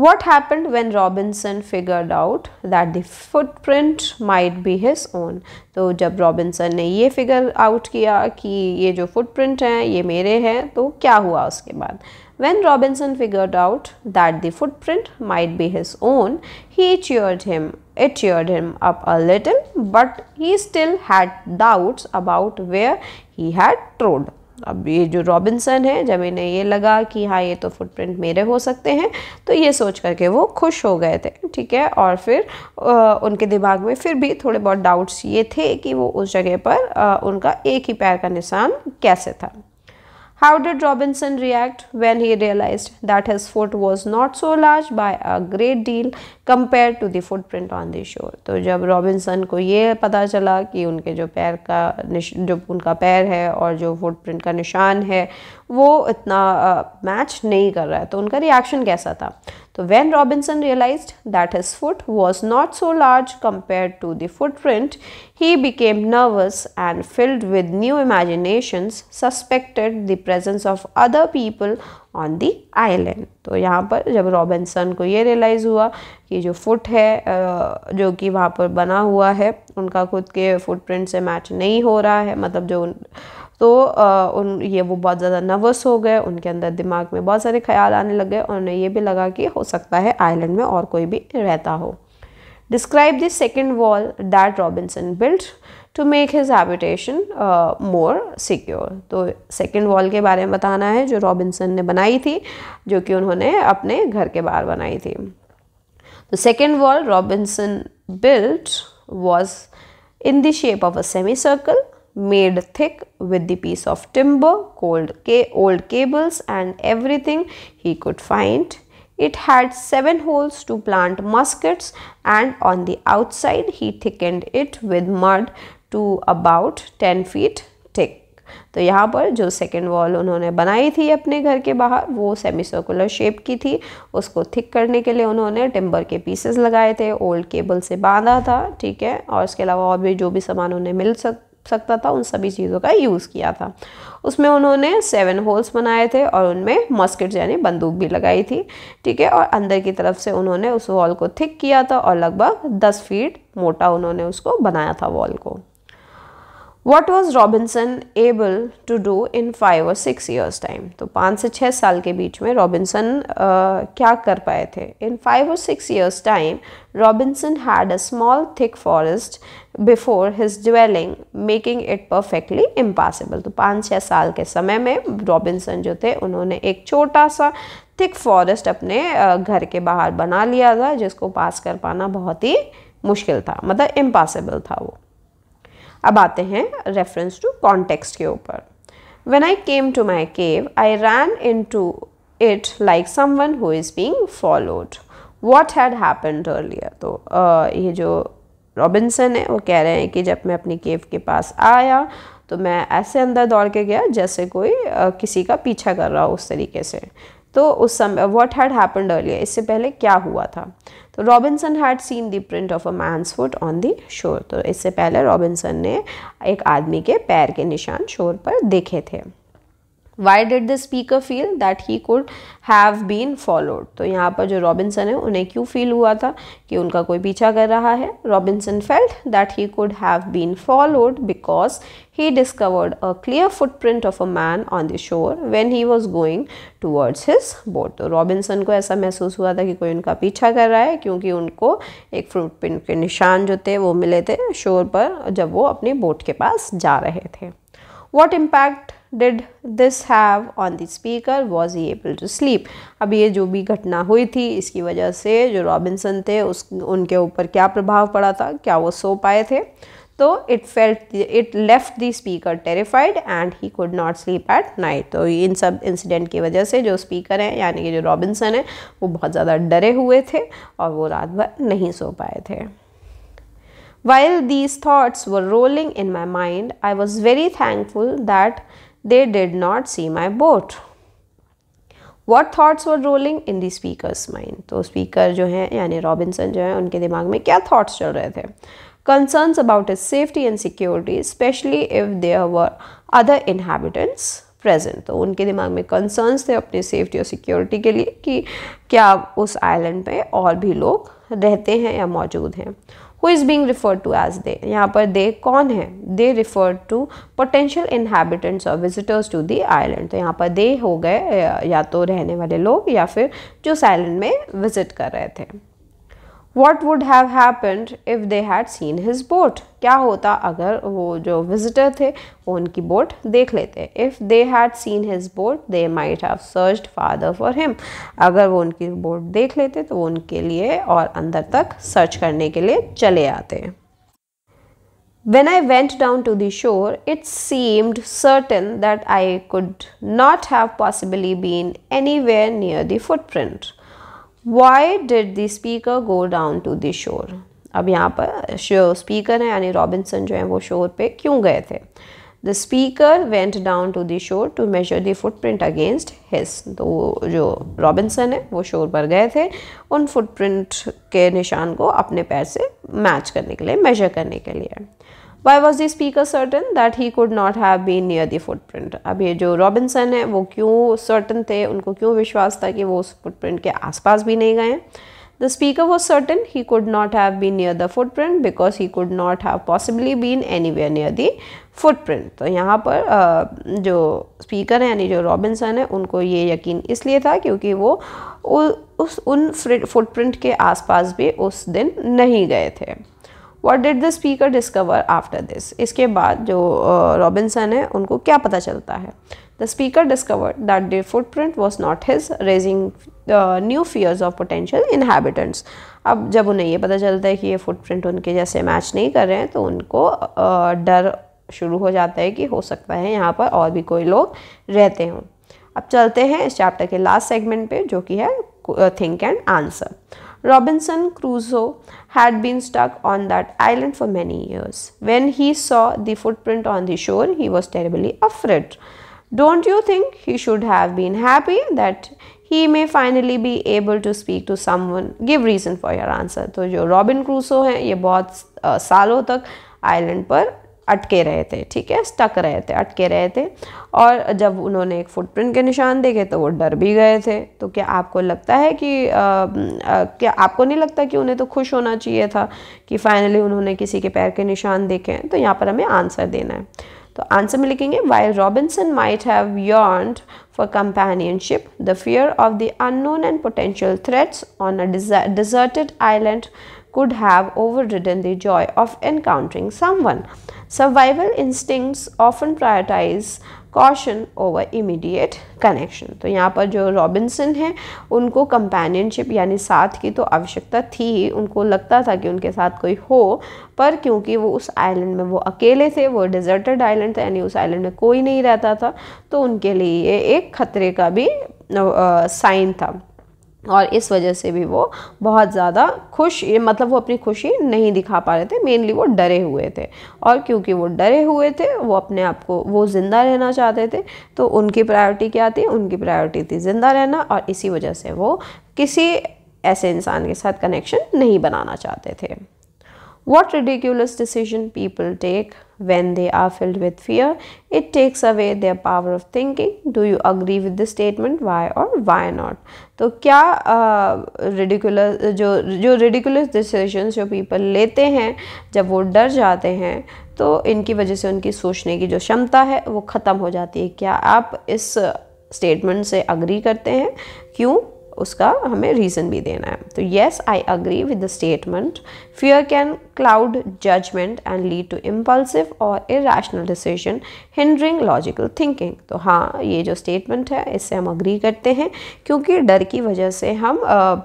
Speaker 1: what happened when Robinson figured out that the footprint might be his own तो जब रॉबिन्सन ने ये फिगर आउट किया कि ये जो फुटप्रिंट हैं ये मेरे हैं तो क्या हुआ उसके बाद When Robinson figured out that the footprint might be his own, he cheered him. It cheered him up a little, but he still had doubts about where he had trod. अब ये जो रॉबिन्सन है जब इन्हें ये लगा कि हाँ ये तो फुटप्रिंट मेरे हो सकते हैं तो ये सोच करके वो खुश हो गए थे ठीक है और फिर आ, उनके दिमाग में फिर भी थोड़े बहुत डाउट्स ये थे कि वो उस जगह पर आ, उनका एक ही पैर का निशान कैसे था How did Robinson react when he realized that his foot was not so large by a great deal compared to the footprint on the shore? तो जब रॉबिन्सन को ये पता चला कि उनके जो पैर का निश जो उनका पैर है और जो फुटप्रिंट का निशान है वो इतना मैच नहीं कर रहा है तो उनका रिएक्शन कैसा था तो when Robinson realise that his foot was not so large compare to the footprint he became nervous and filled with new imagination suspected the presence of other people on the island तो यहाँ पर जब Robinson को ये realise हुआ कि जो foot है जो कि वहाँ पर बना हुआ है उनका खुद के फुटप्रिंट से मैच नहीं हो रहा है मतलब जो तो आ, उन ये वो बहुत ज़्यादा नर्वस हो गए उनके अंदर दिमाग में बहुत सारे ख्याल आने लगे और उन्हें ये भी लगा कि हो सकता है आइलैंड में और कोई भी रहता हो describe this second wall that Robinson built to make his habitation more secure तो सेकेंड वॉल के बारे में बताना है जो रॉबिन्सन ने बनाई थी जो कि उन्होंने अपने घर के बाहर बनाई थी second wall Robinson built was in the shape of a semi circle made thick with the piece of timber cold के old cables and everything he could find it had seven holes to plant muskets and on the outside he thick and it with mud to about ten feet thick तो यहाँ पर जो second wall उन्होंने बनाई थी अपने घर के बाहर वो सेमी सर्कुलर शेप की थी उसको थिक करने के लिए उन्होंने टिम्बर के पीसेस लगाए थे ओल्ड केबल से बांधा था ठीक है और इसके अलावा और भी जो भी सामान उन्हें मिल सक सकता था उन सभी चीज़ों का यूज़ किया था उसमें उन्होंने सेवन होल्स बनाए थे और उनमें मस्किट यानी बंदूक भी लगाई थी ठीक है और अंदर की तरफ से उन्होंने उस वॉल को थिक किया था और लगभग दस फीट मोटा उन्होंने उसको बनाया था वॉल को what was Robinson able to do in five और सिक्स ईयर्स टाइम तो पाँच से छः साल के बीच में रॉबिन्सन uh, क्या कर पाए थे इन फाइव और six years time Robinson had a small thick forest before his dwelling making it perfectly impossible तो पाँच छः साल के समय में रॉबिन्सन जो थे उन्होंने एक छोटा सा थिक फॉरेस्ट अपने घर के बाहर बना लिया था जिसको पास कर पाना बहुत ही मुश्किल था मतलब इम्पॉसिबल था वो अब आते हैं रेफरेंस टू कॉन्टेक्स्ट के ऊपर when came to my cave I ran into it like someone who is being followed what had happened earlier तो ये जो रॉबिन्सन है वो कह रहे हैं कि जब मैं अपनी केव के पास आया तो मैं ऐसे अंदर दौड़ के गया जैसे कोई किसी का पीछा कर रहा हो उस तरीके से तो उस समय वट हैड हैपन्ड अर्लियर इससे पहले क्या हुआ था तो Robinson had seen the print of a man's foot on the shore तो इससे पहले रॉबिन्सन ने एक आदमी के पैर के निशान शोर पर देखे थे why did the speaker feel that he could have been followed तो यहाँ पर जो रॉबिन्सन है उन्हें क्यों फील हुआ था कि उनका कोई पीछा कर रहा है Robinson felt that he could have been followed because he discovered a clear footprint of a man on the shore when he was going towards his boat तो रॉबिन्सन को ऐसा महसूस हुआ था कि कोई उनका पीछा कर रहा है क्योंकि उनको एक फ्रूट प्रिंट के निशान जो थे वो मिले थे शोर पर जब वो अपनी बोट के पास जा रहे थे what impact did this have on the speaker was he able to sleep अब ये जो भी घटना हुई थी इसकी वजह से जो रॉबिन्सन थे उस उनके ऊपर क्या प्रभाव पड़ा था क्या वो सो पाए थे तो it felt it left the speaker terrified and he could not sleep at night तो इन सब इंसिडेंट की वजह से जो स्पीकर हैं यानी कि जो रॉबिन्सन हैं वो बहुत ज़्यादा डरे हुए थे और वो रात भर नहीं सो पाए थे While these thoughts were rolling in my mind, I was very thankful that they did not see my boat. What thoughts were rolling in the speaker's mind तो स्पीकर जो हैं यानी रॉबिन्सन जो हैं उनके दिमाग में क्या थाट्स चल रहे थे concerns about his safety and security especially if there were other inhabitants present तो उनके दिमाग में concerns थे अपने safety और security के लिए कि क्या उस island पे और भी लोग रहते हैं या मौजूद हैं who is being refer to as they यहाँ पर दे कौन है they refer to potential inhabitants और विजिटर्स टू दी आइलैंड तो यहाँ पर दे हो गए या तो रहने वाले लोग या फिर जो उस आइलैंड में विजिट कर रहे थे what would have happened if they had seen his boat क्या होता अगर वो जो विजिटर थे वो उनकी बोट देख लेते if they had seen his boat they might have search further for him अगर वो उनकी बोट देख लेते तो वो उनके लिए और अंदर तक सर्च करने के लिए चले आते When I went down to the shore, it seemed certain that I could not have possibly been anywhere near the footprint. Why did the speaker go down to the shore अब यहाँ पर speaker है यानी Robinson जो है वो शोर पे क्यों गए थे the speaker went down to the shore to measure the footprint against his तो वो जो रॉबिन्सन है वो शोर पर गए थे उन फुटप्रिंट के निशान को अपने पैर से मैच करने के लिए मेजर करने के लिए why was the speaker certain that he could not have been near the footprint अब ये जो रॉबिन्सन है वो क्यों सर्टन थे उनको क्यों विश्वास था कि वो उस फुटप्रिंट के आसपास भी नहीं गए the speaker was certain he could not have been near the footprint because he could not have possibly been anywhere near the footprint तो यहाँ पर जो स्पीकर है यानी जो रॉबिन्सन है उनको ये यकीन इसलिए था क्योंकि वो उस उन फुटप्रिंट के आसपास भी उस दिन नहीं गए थे what did the speaker discover after this इसके बाद जो uh, है उनको क्या पता चलता है the speaker discover that foot footprint was not his raising new fears of potential inhabitants अब जब उन्हें ये पता चलता है कि ये फुटप्रिंट उनके जैसे मैच नहीं कर रहे हैं तो उनको uh, डर शुरू हो जाता है कि हो सकता है यहाँ पर और भी कोई लोग रहते हों अब चलते हैं इस चैप्टर के लास्ट सेगमेंट पे जो कि है think and answer Robinson Crusoe had been stuck on that island for many years. When he saw the footprint on the shore, he was terribly afraid. Don't you think he should have been happy that he may finally be able to speak to someone? Give reason for your answer. So, जो Robin Crusoe हैं ये बहुत सालों तक island पर अटके रहे थे ठीक है स्टक रहे थे अटके रहे थे और जब उन्होंने एक फुटप्रिंट के निशान देखे तो वो डर भी गए थे तो क्या आपको लगता है कि आ, आ, क्या आपको नहीं लगता कि उन्हें तो खुश होना चाहिए था कि फाइनली उन्होंने किसी के पैर के निशान देखे तो यहाँ पर हमें आंसर देना है तो आंसर में लिखेंगे why Robinson might have yearned for companionship the fear of the unknown and potential threats on a deserted island overridden the joy of encountering someone survival instincts often prioritize caution over immediate connection तो यहाँ पर जो Robinson है उनको companionship यानी साथ की तो आवश्यकता थी ही उनको लगता था कि उनके साथ कोई हो पर क्योंकि वो उस आइलैंड में वो अकेले थे वो डिजर्टेड आइलैंड था यानी उस आइलैंड में कोई नहीं रहता था तो उनके लिए ये एक खतरे का भी साइन था और इस वजह से भी वो बहुत ज़्यादा खुश मतलब वो अपनी खुशी नहीं दिखा पा रहे थे मेनली वो डरे हुए थे और क्योंकि वो डरे हुए थे वो अपने आप को वो ज़िंदा रहना चाहते थे तो उनकी प्रायोरिटी क्या थी उनकी प्रायोरिटी थी ज़िंदा रहना और इसी वजह से वो किसी ऐसे इंसान के साथ कनेक्शन नहीं बनाना चाहते थे what ridiculous decision people take when they are filled with fear. It takes away their power of thinking. Do you agree with the statement? Why or why not? तो क्या रिडिकुलस जो जो रिडिकुलस डिसीजंस जो people लेते हैं जब वो डर जाते हैं तो इनकी वजह से उनकी सोचने की जो क्षमता है वो ख़त्म हो जाती है क्या आप इस स्टेटमेंट से अग्री करते हैं क्यों उसका हमें रीज़न भी देना है तो yes I agree with the statement fear can cloud judgement and lead to impulsive or irrational decision hindering logical thinking तो हाँ ये जो स्टेटमेंट है इससे हम अग्री करते हैं क्योंकि डर की वजह से हम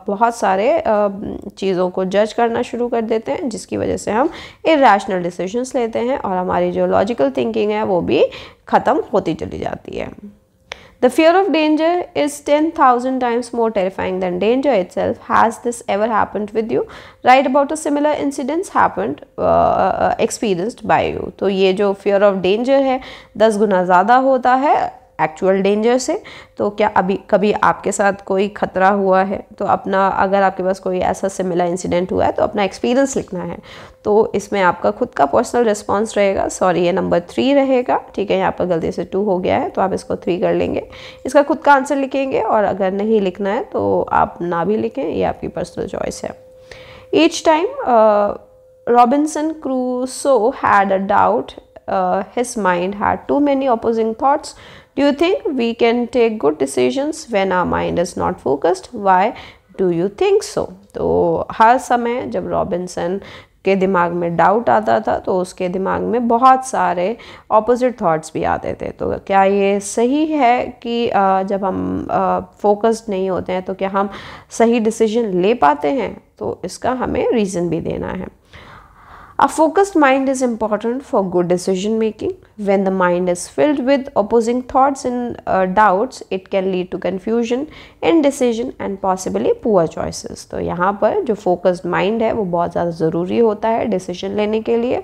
Speaker 1: बहुत सारे चीज़ों को जज करना शुरू कर देते हैं जिसकी वजह से हम इेशनल डिसीजंस लेते हैं और हमारी जो लॉजिकल थिंकिंग है वो भी ख़त्म होती चली जाती है The fear of danger is 10,000 times more terrifying than danger itself. Has this ever happened with you? Write about a similar incident happened, uh, uh, experienced by you. So, ये जो fear of danger है, 10 गुना ज़्यादा होता है actual danger से तो क्या अभी कभी आपके साथ कोई ख़तरा हुआ है तो अपना अगर आपके पास कोई ऐसा सिमिलर इंसिडेंट हुआ है तो अपना एक्सपीरियंस लिखना है तो इसमें आपका खुद का पर्सनल रिस्पॉन्स रहेगा सॉरी ये नंबर थ्री रहेगा ठीक है यहाँ पर गलती से टू हो गया है तो आप इसको थ्री कर लेंगे इसका खुद का आंसर लिखेंगे और अगर नहीं लिखना है तो आप ना भी लिखें ये आपकी पर्सनल चॉइस है each time Robinson Crusoe had a doubt his mind had too many opposing thoughts Do you think we can take good decisions when our mind is not focused? Why do you think so? तो हर समय जब Robinson के दिमाग में doubt आता था तो उसके दिमाग में बहुत सारे ऑपोजिट थॉट्स भी आते थे तो क्या ये सही है कि जब हम फोकस्ड नहीं होते हैं तो क्या हम सही डिसीजन ले पाते हैं तो इसका हमें रीज़न भी देना है A focused mind is important for good decision making. When the mind is filled with opposing thoughts and uh, doubts, it can lead to confusion, indecision and possibly poor choices. तो यहाँ पर जो focused mind है वो बहुत ज़्यादा ज़रूरी होता है decision लेने के लिए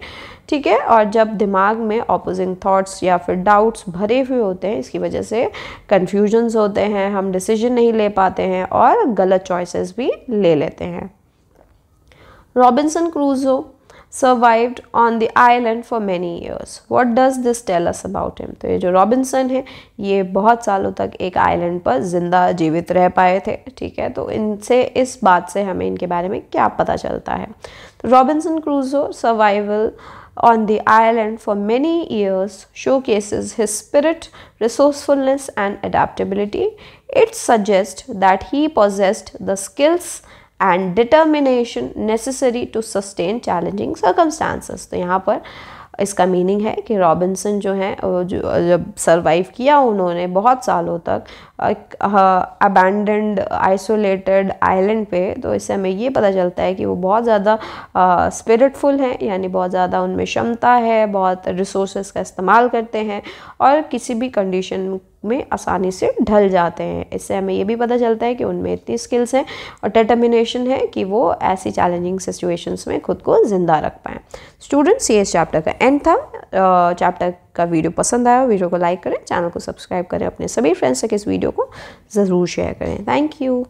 Speaker 1: ठीक है और जब दिमाग में opposing thoughts या फिर doubts भरे हुए होते हैं इसकी वजह से confusions होते हैं हम decision नहीं ले पाते हैं और गलत choices भी ले लेते हैं Robinson Crusoe survived on the island for many years what does this tell us about him तो ये जो रॉबिन्सन है ये बहुत सालों तक एक आइलैंड पर जिंदा जीवित रह पाए थे ठीक है तो इनसे इस बात से हमें इनके बारे में क्या पता चलता है तो Robinson Crusoe survival on the the for for years show showcases his spirit resourcefulness and adaptability it's suggest that he possessed the skills and determination necessary to sustain challenging circumstances तो यहाँ पर इसका मीनिंग है कि Robinson जो है जब survive किया उन्होंने बहुत सालों तक एक अबैंडेंड आइसोलेटेड आइलैंड पे तो इससे हमें ये पता चलता है कि वो बहुत ज़्यादा स्पिरिटफुल हैं यानी बहुत ज़्यादा उनमें क्षमता है बहुत रिसोर्स का इस्तेमाल करते हैं और किसी भी कंडीशन में आसानी से ढल जाते हैं इससे हमें ये भी पता चलता है कि उनमें इतनी स्किल्स हैं और डिटर्मिनेशन है कि वो ऐसी चैलेंजिंग सिचुएशंस में खुद को ज़िंदा रख पाएँ स्टूडेंट्स ये इस चैप्टर का एंड था चैप्टर का वीडियो पसंद आया हो वीडियो को लाइक करें चैनल को सब्सक्राइब करें अपने सभी फ्रेंड्स तक इस वीडियो को ज़रूर शेयर करें थैंक यू